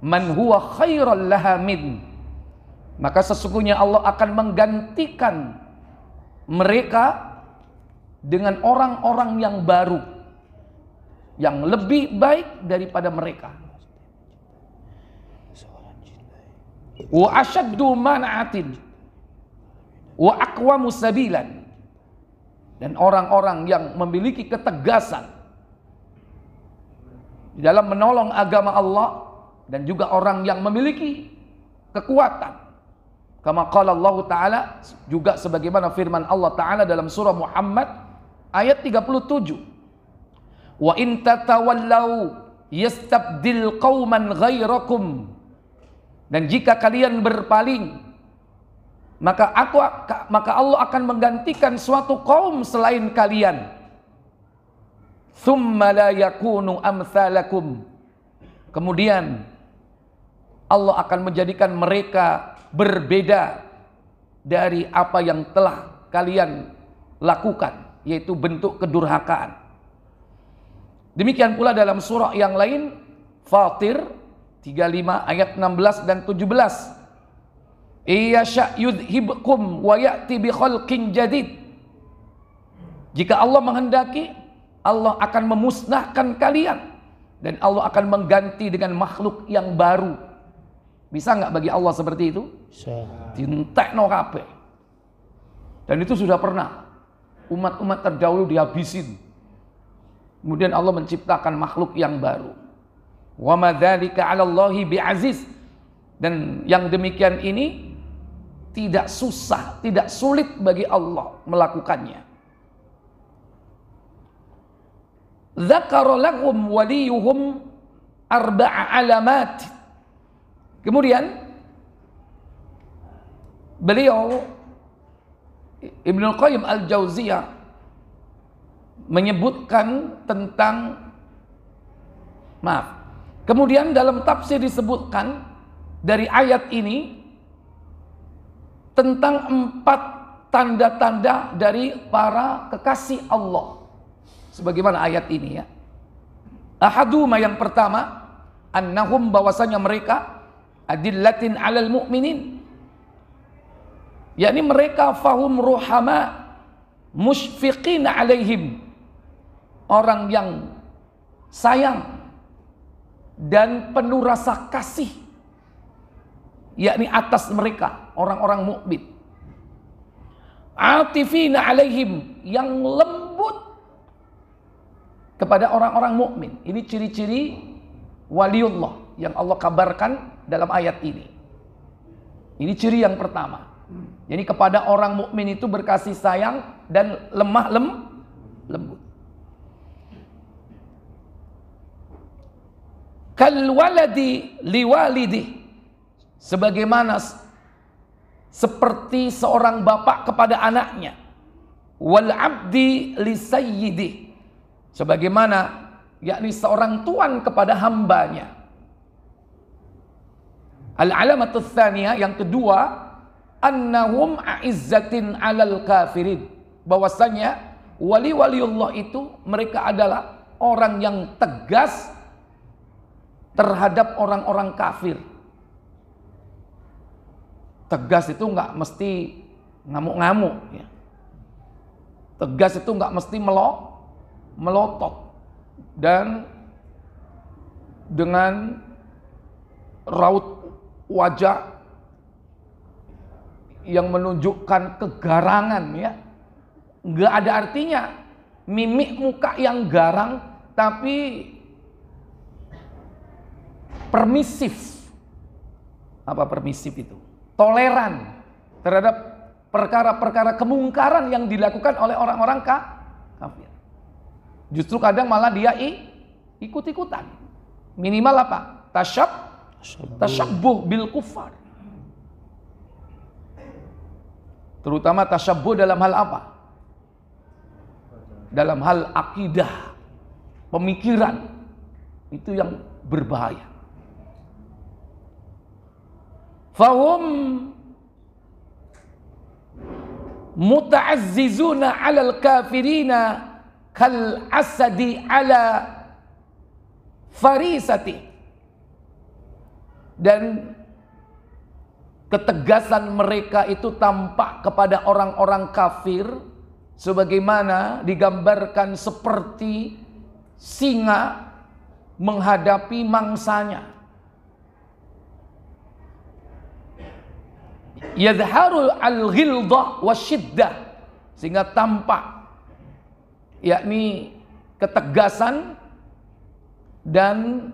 Speaker 1: man huwa khairal laha min maka sesungguhnya Allah akan menggantikan mereka dengan orang-orang yang baru yang lebih baik daripada mereka wa asyaddu man'atin wa aqwamu sabilan dan orang-orang yang memiliki ketegasan di dalam menolong agama Allah dan juga orang yang memiliki kekuatan Kama qala Allah Ta'ala juga sebagaimana firman Allah Ta'ala dalam surah Muhammad ayat 37. Wa in tatawallau yastabdil qauman ghairakum. Dan jika kalian berpaling maka aku maka Allah akan menggantikan suatu kaum selain kalian. Thumma la yakunu amsalakum. Kemudian Allah akan menjadikan mereka berbeda dari apa yang telah kalian lakukan, yaitu bentuk kedurhakaan. Demikian pula dalam surah yang lain, Fatir 35 ayat 16 dan 17. Iyasha yudhibkum wa ya'ti bi jadid. Jika Allah menghendaki, Allah akan memusnahkan kalian dan Allah akan mengganti dengan makhluk yang baru. Bisa nggak bagi Allah seperti itu? no kape. Dan itu sudah pernah. Umat-umat terdahulu dihabisin. Kemudian Allah menciptakan makhluk yang baru. Wa madzalika 'ala Allahi bi'aziz. Dan yang demikian ini tidak susah, tidak sulit bagi Allah melakukannya. Zakara lakum waliyuhum arba'a alamat Kemudian beliau Ibnu Qayyim Al-Jauziyah menyebutkan tentang maaf. Kemudian dalam tafsir disebutkan dari ayat ini tentang empat tanda-tanda dari para kekasih Allah. Sebagaimana ayat ini ya. Ahaduma yang pertama, annahum bahwasanya mereka adillatin alal mu'minin yakni mereka fahum ruhama musfiqin alaihim orang yang sayang dan penuh rasa kasih yakni atas mereka orang-orang mukmin atifina alaihim yang lembut kepada orang-orang mukmin ini ciri-ciri waliullah yang Allah kabarkan dalam ayat ini. Ini ciri yang pertama. Jadi kepada orang mukmin itu berkasih sayang dan lemah lem lembut. Kalwaladi liwalidi sebagaimana seperti seorang bapak kepada anaknya. Wal abdi sebagaimana yakni seorang tuan kepada hambanya al alamat tsaniyah yang kedua, annahum a'izzatin 'alal kafirin. Bahwasanya wali wali Allah itu mereka adalah orang yang tegas terhadap orang-orang kafir. Tegas itu enggak mesti ngamuk-ngamuk. Ya. Tegas itu enggak mesti melo, melotot dan dengan raut wajah yang menunjukkan kegarangan ya. Nggak ada artinya. Mimik muka yang garang tapi permisif. Apa permisif itu? Toleran terhadap perkara-perkara kemungkaran yang dilakukan oleh orang-orang kafir. Justru kadang malah dia ikut-ikutan. Minimal apa? Tasyab Tasabuh bil kufar. Terutama Tasabuh dalam hal apa? Dalam hal akidah, pemikiran. Itu yang berbahaya. Fahum muta'azzizuna 'alal kafirina kal asadi 'ala farisati dan ketegasan mereka itu tampak kepada orang-orang kafir sebagaimana digambarkan seperti singa menghadapi mangsanya. Yadharul al-ghildah wasyiddah sehingga tampak yakni ketegasan dan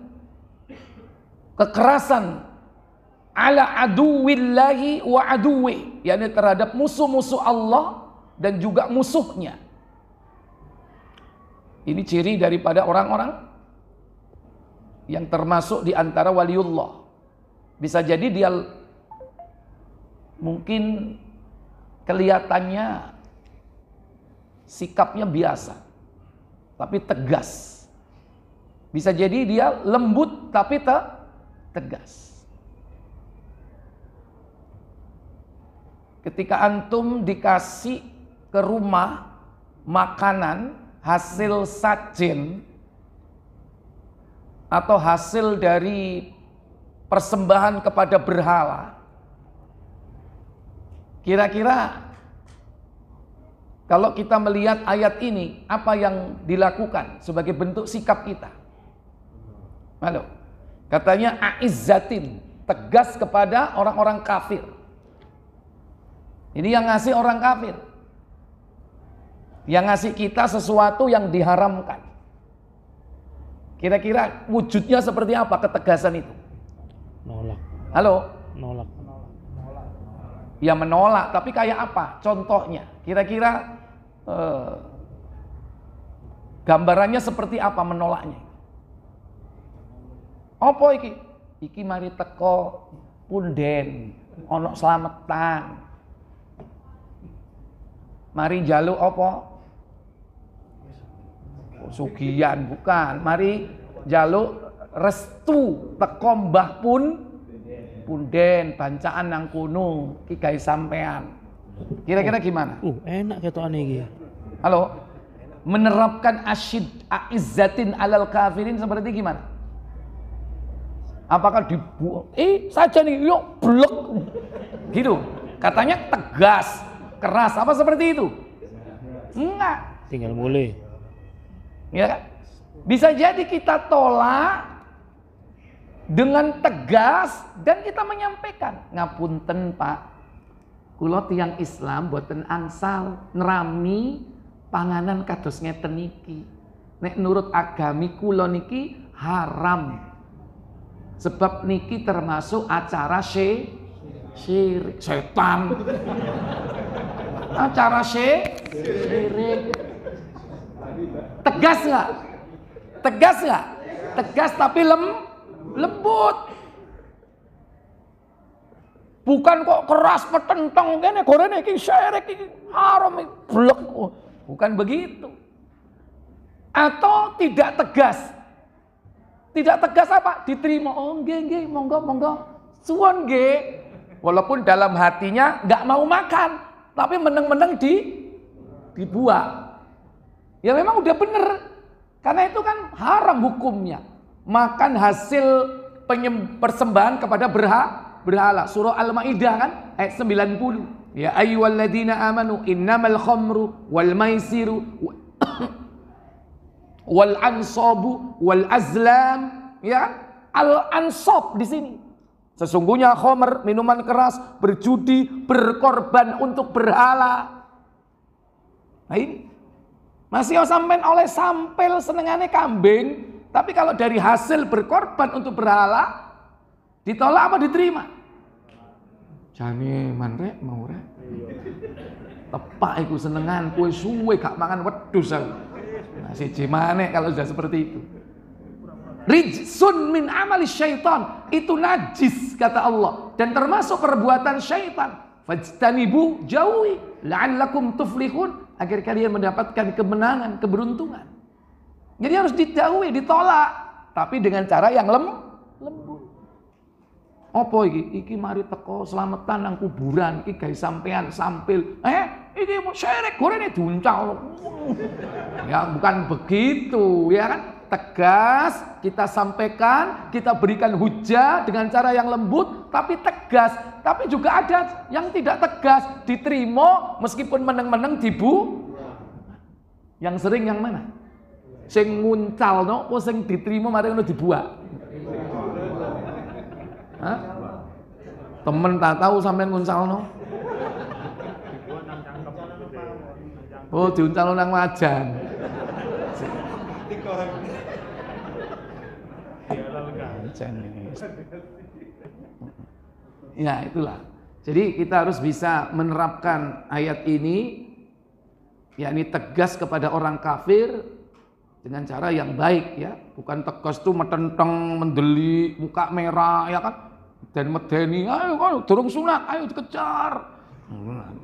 Speaker 1: kekerasan ala aduwillahi wa aduwi yakni terhadap musuh-musuh Allah dan juga musuhnya ini ciri daripada orang-orang yang termasuk di antara waliullah bisa jadi dia mungkin kelihatannya sikapnya biasa tapi tegas bisa jadi dia lembut tapi tak tegas. Ketika antum dikasih ke rumah makanan hasil sajin atau hasil dari persembahan kepada berhala, kira-kira kalau kita melihat ayat ini, apa yang dilakukan sebagai bentuk sikap kita? Halo. Katanya aizzatin, tegas kepada orang-orang kafir. Ini yang ngasih orang kafir. Yang ngasih kita sesuatu yang diharamkan. Kira-kira wujudnya seperti apa ketegasan itu? Nolak. Halo? Nolak. Ya menolak, tapi kayak apa? Contohnya, kira-kira eh, gambarannya seperti apa menolaknya? Apa iki? Iki mari teko punden, ana slametan. Mari jaluk apa? Sugian bukan, mari jaluk restu teko Mbah pun punden bancaan nang kuno iki gawe sampean. Kira-kira gimana? Uh, enak ketokane iki. Halo. Menerapkan asyid aizzatin alal kafirin seperti gimana? Apakah dibuang? Eh, saja nih, yuk blok Gitu. Katanya tegas, keras, apa seperti itu? Enggak. Tinggal mulai. Ya kan? Bisa jadi kita tolak dengan tegas dan kita menyampaikan ngapunten pak kulot yang Islam buatan angsal nerami panganan kados ngeten niki nek nurut agami kulo niki haram Sebab niki termasuk acara sy syirik setan. Acara sy
Speaker 2: syirik.
Speaker 1: Tegas nggak? Tegas nggak? Tegas tapi lem lembut. Bukan kok keras petentang kene korene iki syirik iki haram blek. Oh, bukan begitu. Atau tidak tegas, tidak tegas apa? Diterima. Oh, nggih nggih, monggo monggo. Suwon nggih. Walaupun dalam hatinya nggak mau makan, tapi meneng-meneng di dibuat. Ya memang udah bener. Karena itu kan haram hukumnya. Makan hasil penyem, persembahan kepada berha, berhala. Surah Al-Maidah kan ayat 90. Ya ayyuhalladzina amanu innamal khomru wal maisiru wal ansabu wal azlam ya al ansab di sini sesungguhnya khomer minuman keras berjudi berkorban untuk berhala nah ini masih sampean oleh sampel senengane kambing tapi kalau dari hasil berkorban untuk berhala ditolak apa diterima jane manrek mau rek tepak iku senengan kue suwe gak mangan wedhus aku Si cimane kalau sudah seperti itu. Rijsun min amali syaitan. Itu najis kata Allah. Dan termasuk perbuatan syaitan. Fajtanibu jauhi. La'allakum tuflihun. Agar kalian mendapatkan kemenangan, keberuntungan. Jadi harus dijauhi, ditolak. Tapi dengan cara yang lem, lembut. Apa iki? Iki mari teko selamatan yang kuburan. Iki gaya sampean sampil. Eh, ini mau syirik goreng ini diuncal ya bukan begitu ya kan tegas kita sampaikan kita berikan hujah dengan cara yang lembut tapi tegas tapi juga ada yang tidak tegas diterima meskipun meneng-meneng dibu yang sering yang mana sing nguncal no oh, sing diterima mari ngono dibuat. temen tak tahu sampean nguncal no Oh, diuncal nang wajan. Ya. ya, itulah. Jadi kita harus bisa menerapkan ayat ini yakni tegas kepada orang kafir dengan cara yang baik ya, bukan tegas tuh metenteng, mendeli, muka merah ya kan dan medeni, ayo, ayo turun sunat, ayo dikejar.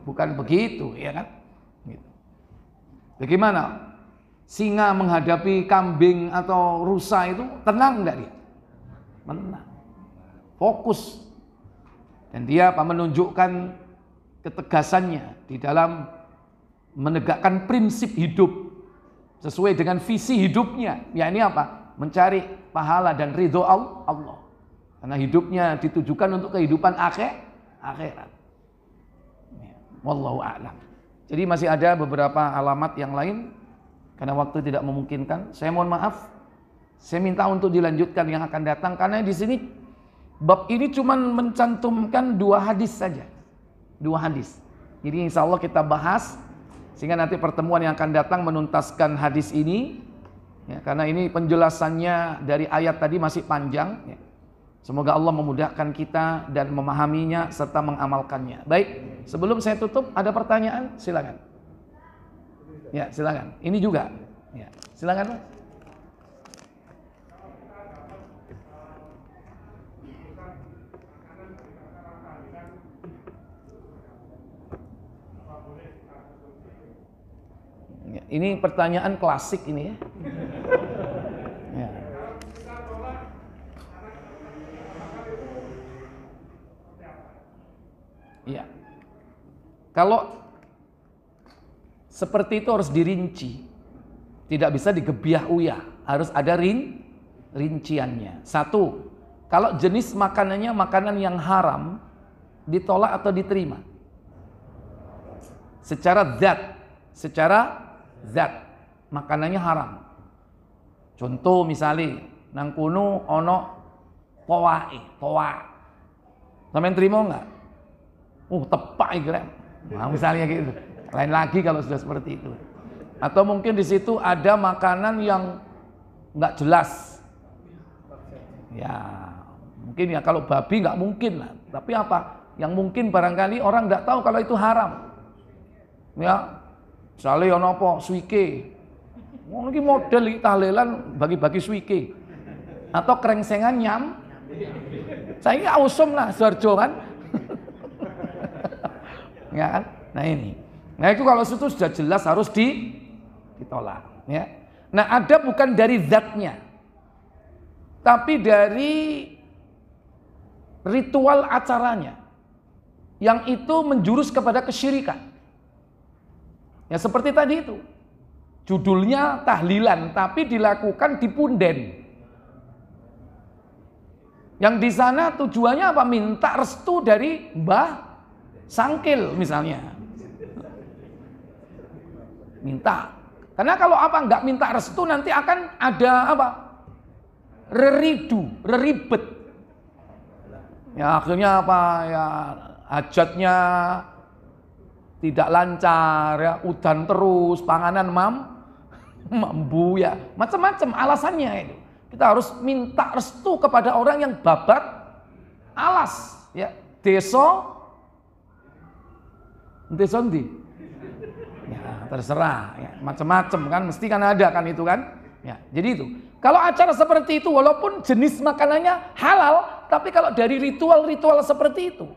Speaker 1: Bukan begitu ya kan? Bagaimana? Ya, Singa menghadapi kambing atau rusa itu tenang nggak dia? Tenang. Fokus. Dan dia apa menunjukkan ketegasannya di dalam menegakkan prinsip hidup sesuai dengan visi hidupnya. Ya ini apa? Mencari pahala dan ridho Allah. Karena hidupnya ditujukan untuk kehidupan akhir, akhirat. Ya, wallahu a'lam. Jadi masih ada beberapa alamat yang lain karena waktu tidak memungkinkan. Saya mohon maaf. Saya minta untuk dilanjutkan yang akan datang karena di sini bab ini cuma mencantumkan dua hadis saja. Dua hadis. Jadi insya Allah kita bahas sehingga nanti pertemuan yang akan datang menuntaskan hadis ini. Ya, karena ini penjelasannya dari ayat tadi masih panjang. Ya. Semoga Allah memudahkan kita dan memahaminya serta mengamalkannya. Baik, sebelum saya tutup ada pertanyaan, silakan. Ya, silakan. Ini juga. Ya, silakan. Ya, ini pertanyaan klasik ini ya. Iya. Kalau seperti itu harus dirinci. Tidak bisa digebiah uya, harus ada rin rinciannya. Satu, kalau jenis makanannya makanan yang haram ditolak atau diterima. Secara zat, secara zat makanannya haram. Contoh misalnya nang kuno ono eh kowa. Sampeyan terima enggak? uh tepak ikram. Nah, misalnya gitu. Lain lagi kalau sudah seperti itu. Atau mungkin di situ ada makanan yang nggak jelas. Ya, mungkin ya kalau babi nggak mungkin lah. Tapi apa? Yang mungkin barangkali orang nggak tahu kalau itu haram. Ya, misalnya yang apa? Suike. Oh, ini model ini tahlilan bagi-bagi suike. Atau kerengsengan nyam. Saya ini awesome lah, Suarjo kan ya kan? Nah ini. Nah itu kalau itu sudah jelas harus di, ditolak, ya. Nah ada bukan dari zatnya, tapi dari ritual acaranya yang itu menjurus kepada kesyirikan. Ya seperti tadi itu. Judulnya tahlilan tapi dilakukan di punden. Yang di sana tujuannya apa? Minta restu dari mbah Sangkil misalnya. Minta. Karena kalau apa nggak minta restu nanti akan ada apa? Reridu, reribet. Ya akhirnya apa ya hajatnya tidak lancar, ya udan terus, panganan mam, mambu ya, macam-macam alasannya itu. Kita harus minta restu kepada orang yang babat alas, ya deso ente sondi ya terserah ya, macam-macam kan mesti kan ada kan itu kan ya jadi itu kalau acara seperti itu walaupun jenis makanannya halal tapi kalau dari ritual-ritual seperti itu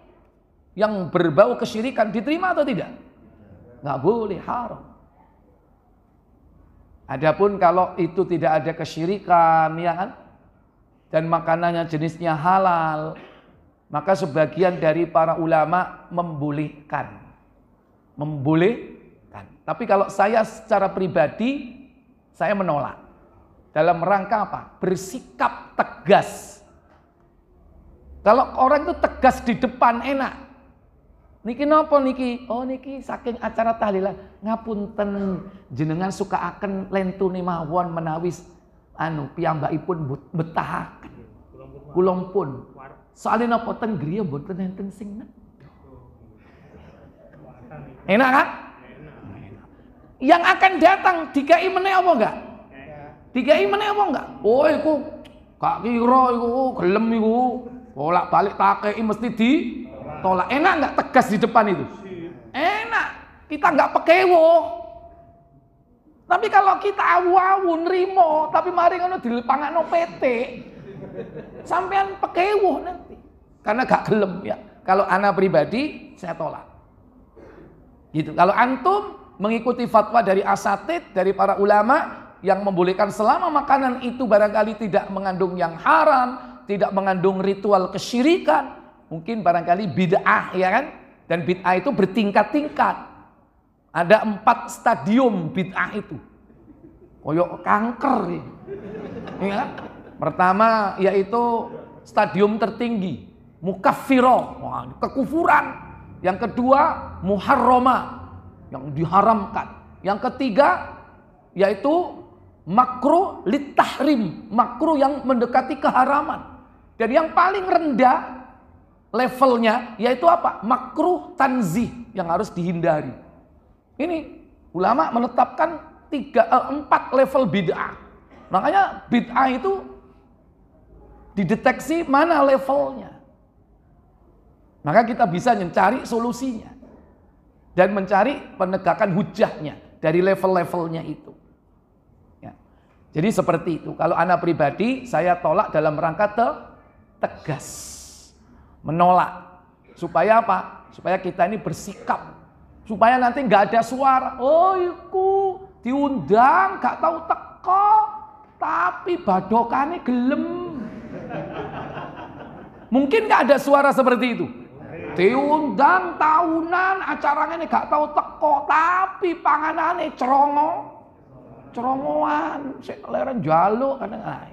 Speaker 1: yang berbau kesyirikan diterima atau tidak nggak boleh haram Adapun kalau itu tidak ada kesyirikan ya kan dan makanannya jenisnya halal maka sebagian dari para ulama membolehkan membolehkan. Tapi kalau saya secara pribadi, saya menolak. Dalam rangka apa? Bersikap tegas. Kalau orang itu tegas di depan enak. Niki nopo niki? Oh niki saking acara tahlilan ngapunten jenengan suka akan lentuni mawon menawis anu piyambakipun betahaken. Kulong pun. Soalnya nopo ten griya mboten enten sing Enak kan? Yang akan datang tiga meneh apa enggak? Tiga meneh apa enggak? Oh, iku kak kira iku oh, gelem iku. Bolak-balik takai mesti di tolak. Enak enggak tegas di depan itu? Enak. Kita enggak pekewo. Tapi kalau kita awu-awu nrimo, tapi mari ngono dilepangakno PT. Sampean pekewo nanti. Karena gak gelem ya. Kalau anak pribadi saya tolak. Gitu. Kalau antum mengikuti fatwa dari asatid, dari para ulama yang membolehkan selama makanan itu barangkali tidak mengandung yang haram, tidak mengandung ritual kesyirikan, mungkin barangkali bid'ah ya kan? Dan bid'ah itu bertingkat-tingkat. Ada empat stadium bid'ah itu. Koyok kanker. Ya. ya. Pertama yaitu stadium tertinggi, mukaffiro, kekufuran yang kedua, muharrama yang diharamkan. Yang ketiga yaitu makruh litahrim, makruh yang mendekati keharaman. Dan yang paling rendah levelnya yaitu apa? Makruh tanzih yang harus dihindari. Ini ulama menetapkan tiga, eh, empat level bid'ah. Makanya bid'ah itu dideteksi mana levelnya. Maka kita bisa mencari solusinya. Dan mencari penegakan hujahnya dari level-levelnya itu. Ya. Jadi seperti itu. Kalau anak pribadi, saya tolak dalam rangka te tegas. Menolak. Supaya apa? Supaya kita ini bersikap. Supaya nanti nggak ada suara. Oh, iku diundang, nggak tahu teko. Tapi badokannya gelem. Mungkin nggak ada suara seperti itu diundang tahunan acaranya ini gak tahu teko tapi ini cerongo cerongoan leren jaluk kadang nah,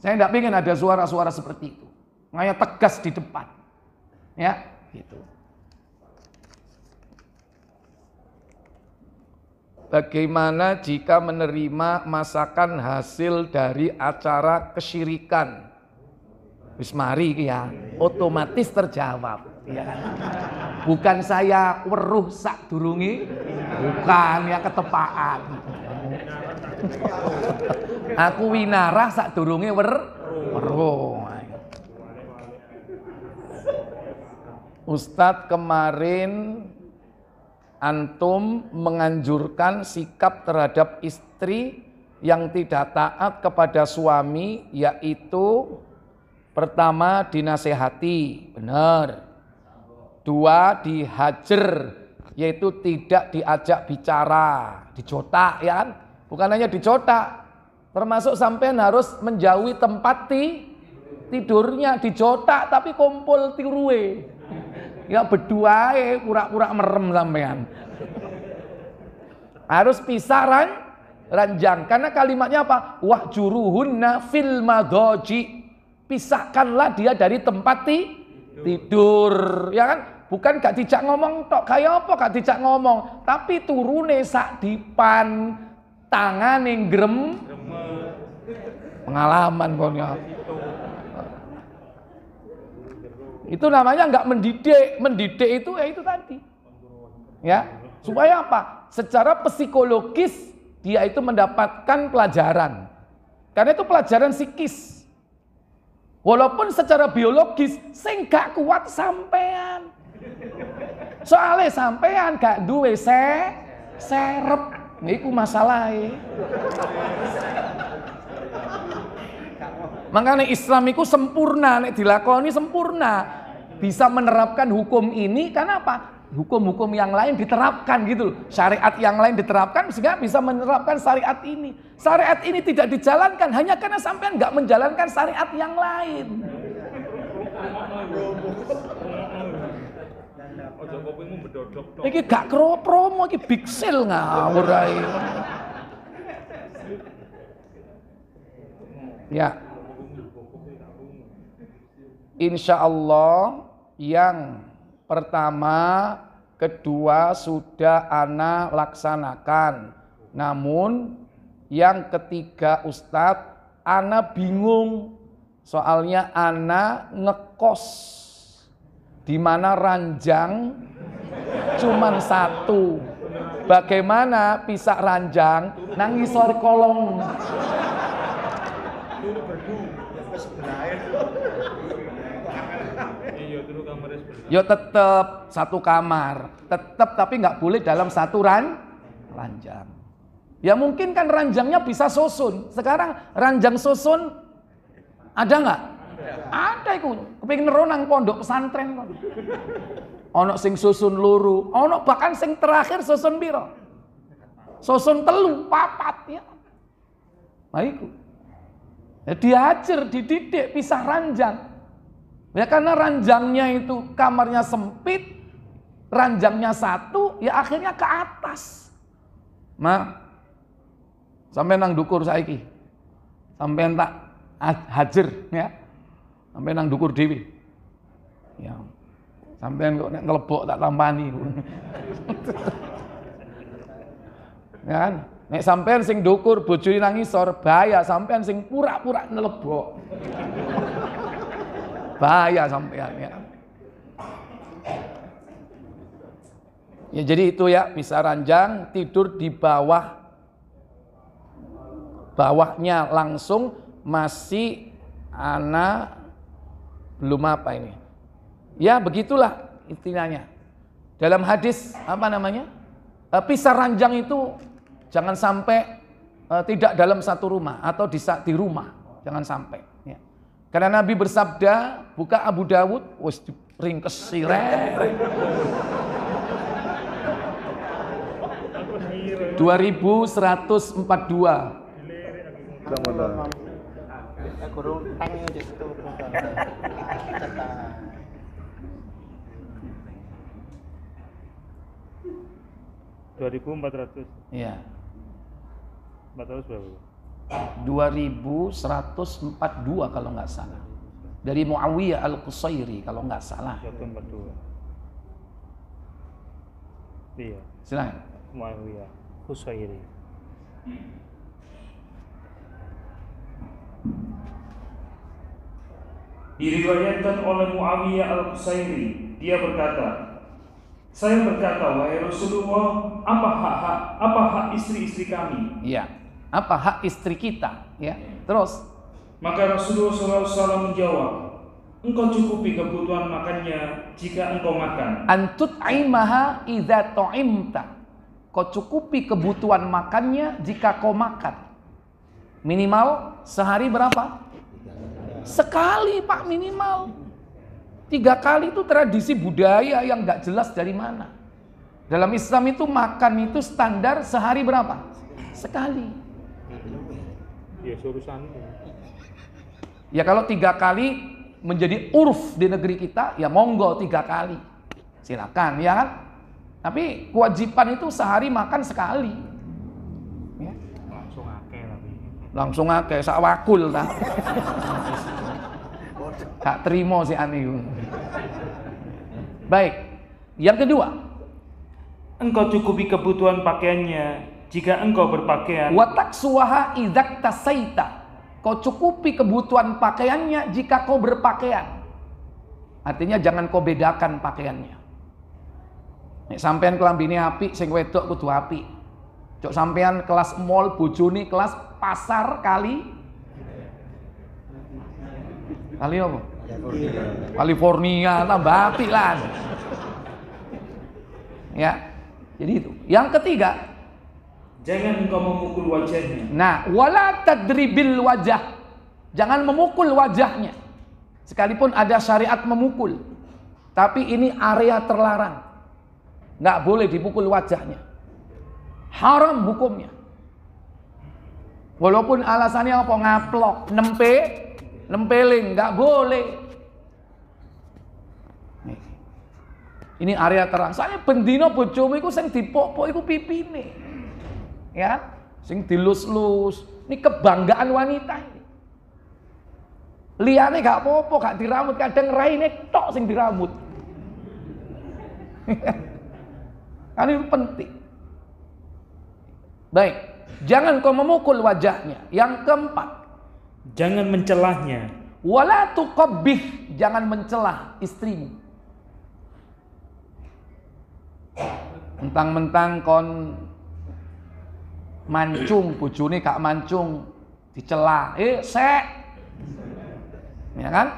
Speaker 1: saya tidak ingin ada suara-suara seperti itu ngaya tegas di depan ya gitu Bagaimana jika menerima masakan hasil dari acara kesyirikan? Wismari ya, otomatis terjawab ya Bukan saya weruh sak durungi, bukan ya ketepaan. Aku winarah sak durungi wer weruh. Ustadz kemarin antum menganjurkan sikap terhadap istri yang tidak taat kepada suami yaitu pertama dinasehati, benar. Dua dihajar yaitu tidak diajak bicara, dicotak ya kan? Bukan hanya dicotak termasuk sampai harus menjauhi tempat ti, tidurnya dicotak tapi kumpul tiruwe. Ya berdua eh pura-pura merem sampean. Harus pisaran ranjang karena kalimatnya apa? Wah juruhunna filma madoji. Pisahkanlah dia dari tempat ti, tidur ya kan bukan gak dijak ngomong tok kayak apa gak dijak ngomong tapi turune sak dipan yang grem pengalaman kon ya. itu namanya nggak mendidik mendidik itu ya itu tadi ya supaya apa secara psikologis dia itu mendapatkan pelajaran karena itu pelajaran psikis Walaupun secara biologis sing gak kuat sampean. Soalnya sampean gak duwe se serep. Niku masalahe. Makanya Islam itu sempurna, nek dilakoni sempurna. Bisa menerapkan hukum ini karena apa? hukum-hukum yang lain diterapkan gitu loh. Syariat yang lain diterapkan sehingga bisa menerapkan syariat ini. Syariat ini tidak dijalankan hanya karena sampean nggak menjalankan syariat yang lain. Ini gak kro promo, ini big sale ngawur Ya. Insya Allah yang Pertama, kedua sudah ana laksanakan. Namun yang ketiga Ustadz, ana bingung soalnya ana ngekos di mana ranjang cuman satu. Bagaimana pisah ranjang nangis sore kolong. Yo tetap satu kamar, tetap tapi nggak boleh dalam satu ran ranjang. Ya mungkin kan ranjangnya bisa susun. Sekarang ranjang susun ada nggak? Ada itu. Kepengin ronang pondok pesantren Onok Ono sing susun luru, ono bahkan sing terakhir susun biro. Susun telu, papat ya. Nah itu. Ya, diajar, dididik, pisah ranjang. Ya karena ranjangnya itu kamarnya sempit, ranjangnya satu, ya akhirnya ke atas. Ma, sampai nang dukur saiki, sampai tak hajar ya, sampai nang dukur dewi. Ya, sampai kok nek ngelebok tak tampani. ya kan? Nek sampean sing dukur bojone nangisor bahaya, bahaya, sampean sing pura-pura nelebok. Bahaya sampean ya. Ya jadi itu ya bisa ranjang tidur di bawah bawahnya langsung masih anak belum apa ini. Ya begitulah intinya. Dalam hadis apa namanya? Eh, pisah ranjang itu jangan sampai eh, tidak dalam satu rumah atau di, di rumah jangan sampai. Karena Nabi bersabda, buka Abu Dawud, wes ringkes siret. 2142.
Speaker 2: Dua ribu empat ratus.
Speaker 1: Iya. Empat ratus berapa? 2142 kalau nggak salah. Dari Muawiyah Al-Qusairi kalau nggak salah. 142. Iya. Silakan. Muawiyah Qusairi.
Speaker 2: Diriwayatkan oleh Muawiyah Al-Qusairi, dia berkata, saya berkata, wahai Rasulullah, apa hak-hak, apa hak istri-istri kami?
Speaker 1: Iya apa hak istri kita ya terus
Speaker 2: maka Rasulullah SAW menjawab engkau cukupi kebutuhan makannya jika engkau makan
Speaker 1: antut aimaha idza imta kau cukupi kebutuhan makannya jika kau makan minimal sehari berapa sekali pak minimal tiga kali itu tradisi budaya yang gak jelas dari mana dalam Islam itu makan itu standar sehari berapa sekali
Speaker 2: Ya urusanmu.
Speaker 1: Ya kalau tiga kali menjadi urf di negeri kita, ya monggo tiga kali. Silakan, ya kan? Tapi kewajiban itu sehari makan sekali. Ya. Langsung akeh tapi. Langsung akeh sak wakul ta. Tak terima si Ani. Baik. Yang kedua, engkau cukupi kebutuhan pakaiannya jika engkau berpakaian watak suaha idak tasaita kau cukupi kebutuhan pakaiannya jika kau berpakaian artinya jangan kau bedakan pakaiannya nek sampean kelambine api sing wedok kudu api cok sampean kelas mall bujuni kelas pasar kali kali apa California tambah api lah ya jadi itu yang ketiga
Speaker 2: Jangan engkau memukul wajahnya.
Speaker 1: Nah, wala tadribil wajah. Jangan memukul wajahnya. Sekalipun ada syariat memukul, tapi ini area terlarang. Enggak boleh dipukul wajahnya. Haram hukumnya. Walaupun alasannya apa ngaplok, nempe, nempeling, enggak boleh. Ini area terang. Soalnya pendino bojomu iku sing dipopok pipi pipine ya sing dilus-lus ini kebanggaan wanita ini liane gak popo gak diramut kadang raine tok sing diramut kan itu penting baik jangan kau memukul wajahnya yang keempat jangan mencelahnya wala tuqabbih jangan mencelah istrimu mentang-mentang kon mancung bojone kak mancung dicela eh sek ya kan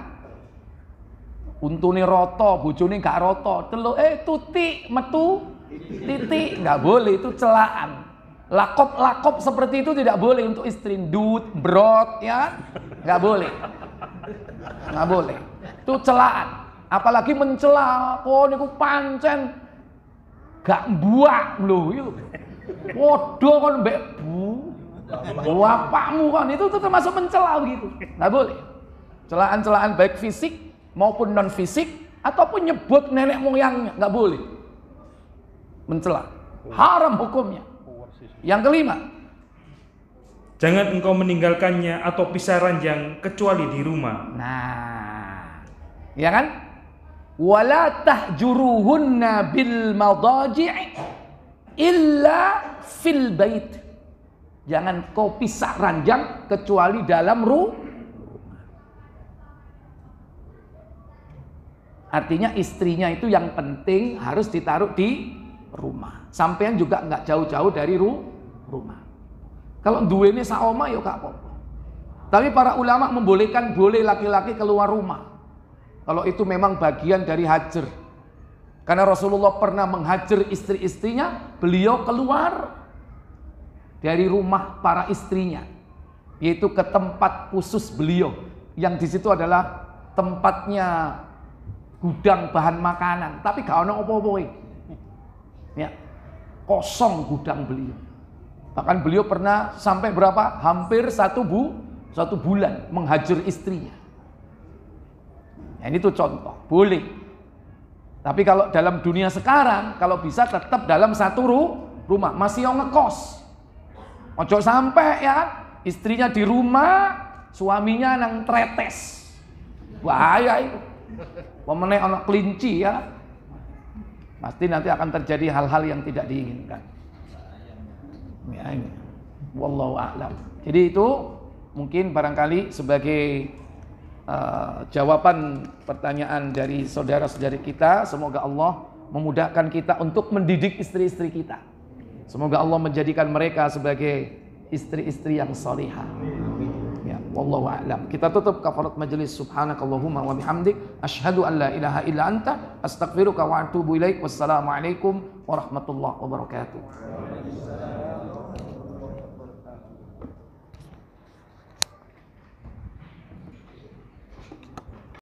Speaker 1: untune roto bojone kak roto telu eh tuti metu titi, nggak boleh itu celaan lakop-lakop seperti itu tidak boleh untuk istri dut brot ya nggak kan? boleh nggak boleh itu celaan apalagi mencela kok niku pancen gak buak loh Waduh kon mbek bu. Bapakmu kan itu, tuh termasuk mencela begitu. Nggak boleh. Celaan-celaan baik fisik maupun non fisik ataupun nyebut nenek moyangnya nggak boleh. Mencela. Haram hukumnya. Yang kelima,
Speaker 2: jangan engkau meninggalkannya atau pisah ranjang kecuali di rumah.
Speaker 1: Nah, ya kan? Wala tahjuruhunna bil madaji'i illa fil bait. Jangan kau pisah ranjang kecuali dalam ru. Artinya istrinya itu yang penting harus ditaruh di rumah. Sampean juga nggak jauh-jauh dari ru rumah. Kalau ini saoma yuk ya kak. Tapi para ulama membolehkan boleh laki-laki keluar rumah. Kalau itu memang bagian dari hajar. Karena Rasulullah pernah menghajar istri-istrinya, beliau keluar dari rumah para istrinya, yaitu ke tempat khusus beliau, yang di situ adalah tempatnya gudang bahan makanan, tapi gak ono opo-opo. Ya. Kosong gudang beliau. Bahkan beliau pernah sampai berapa? Hampir satu bu, satu bulan menghajar istrinya. Nah, ini tuh contoh, boleh tapi kalau dalam dunia sekarang, kalau bisa tetap dalam satu ru, rumah, masih yang ngekos. Ojo sampai ya, istrinya di rumah, suaminya nang tretes. Bahaya itu. Pemenek anak kelinci ya. Pasti nanti akan terjadi hal-hal yang tidak diinginkan. Ya ini. Wallahu a'lam. Jadi itu mungkin barangkali sebagai uh, jawaban pertanyaan dari saudara-saudari kita. Semoga Allah memudahkan kita untuk mendidik istri-istri kita. Semoga Allah menjadikan mereka sebagai istri-istri yang salihah. Ya, wallahu a'lam. Kita tutup kafarat majelis subhanakallahumma wa bihamdik asyhadu an la ilaha illa anta astaghfiruka wa atubu ilaik. Wassalamualaikum warahmatullahi
Speaker 2: wabarakatuh.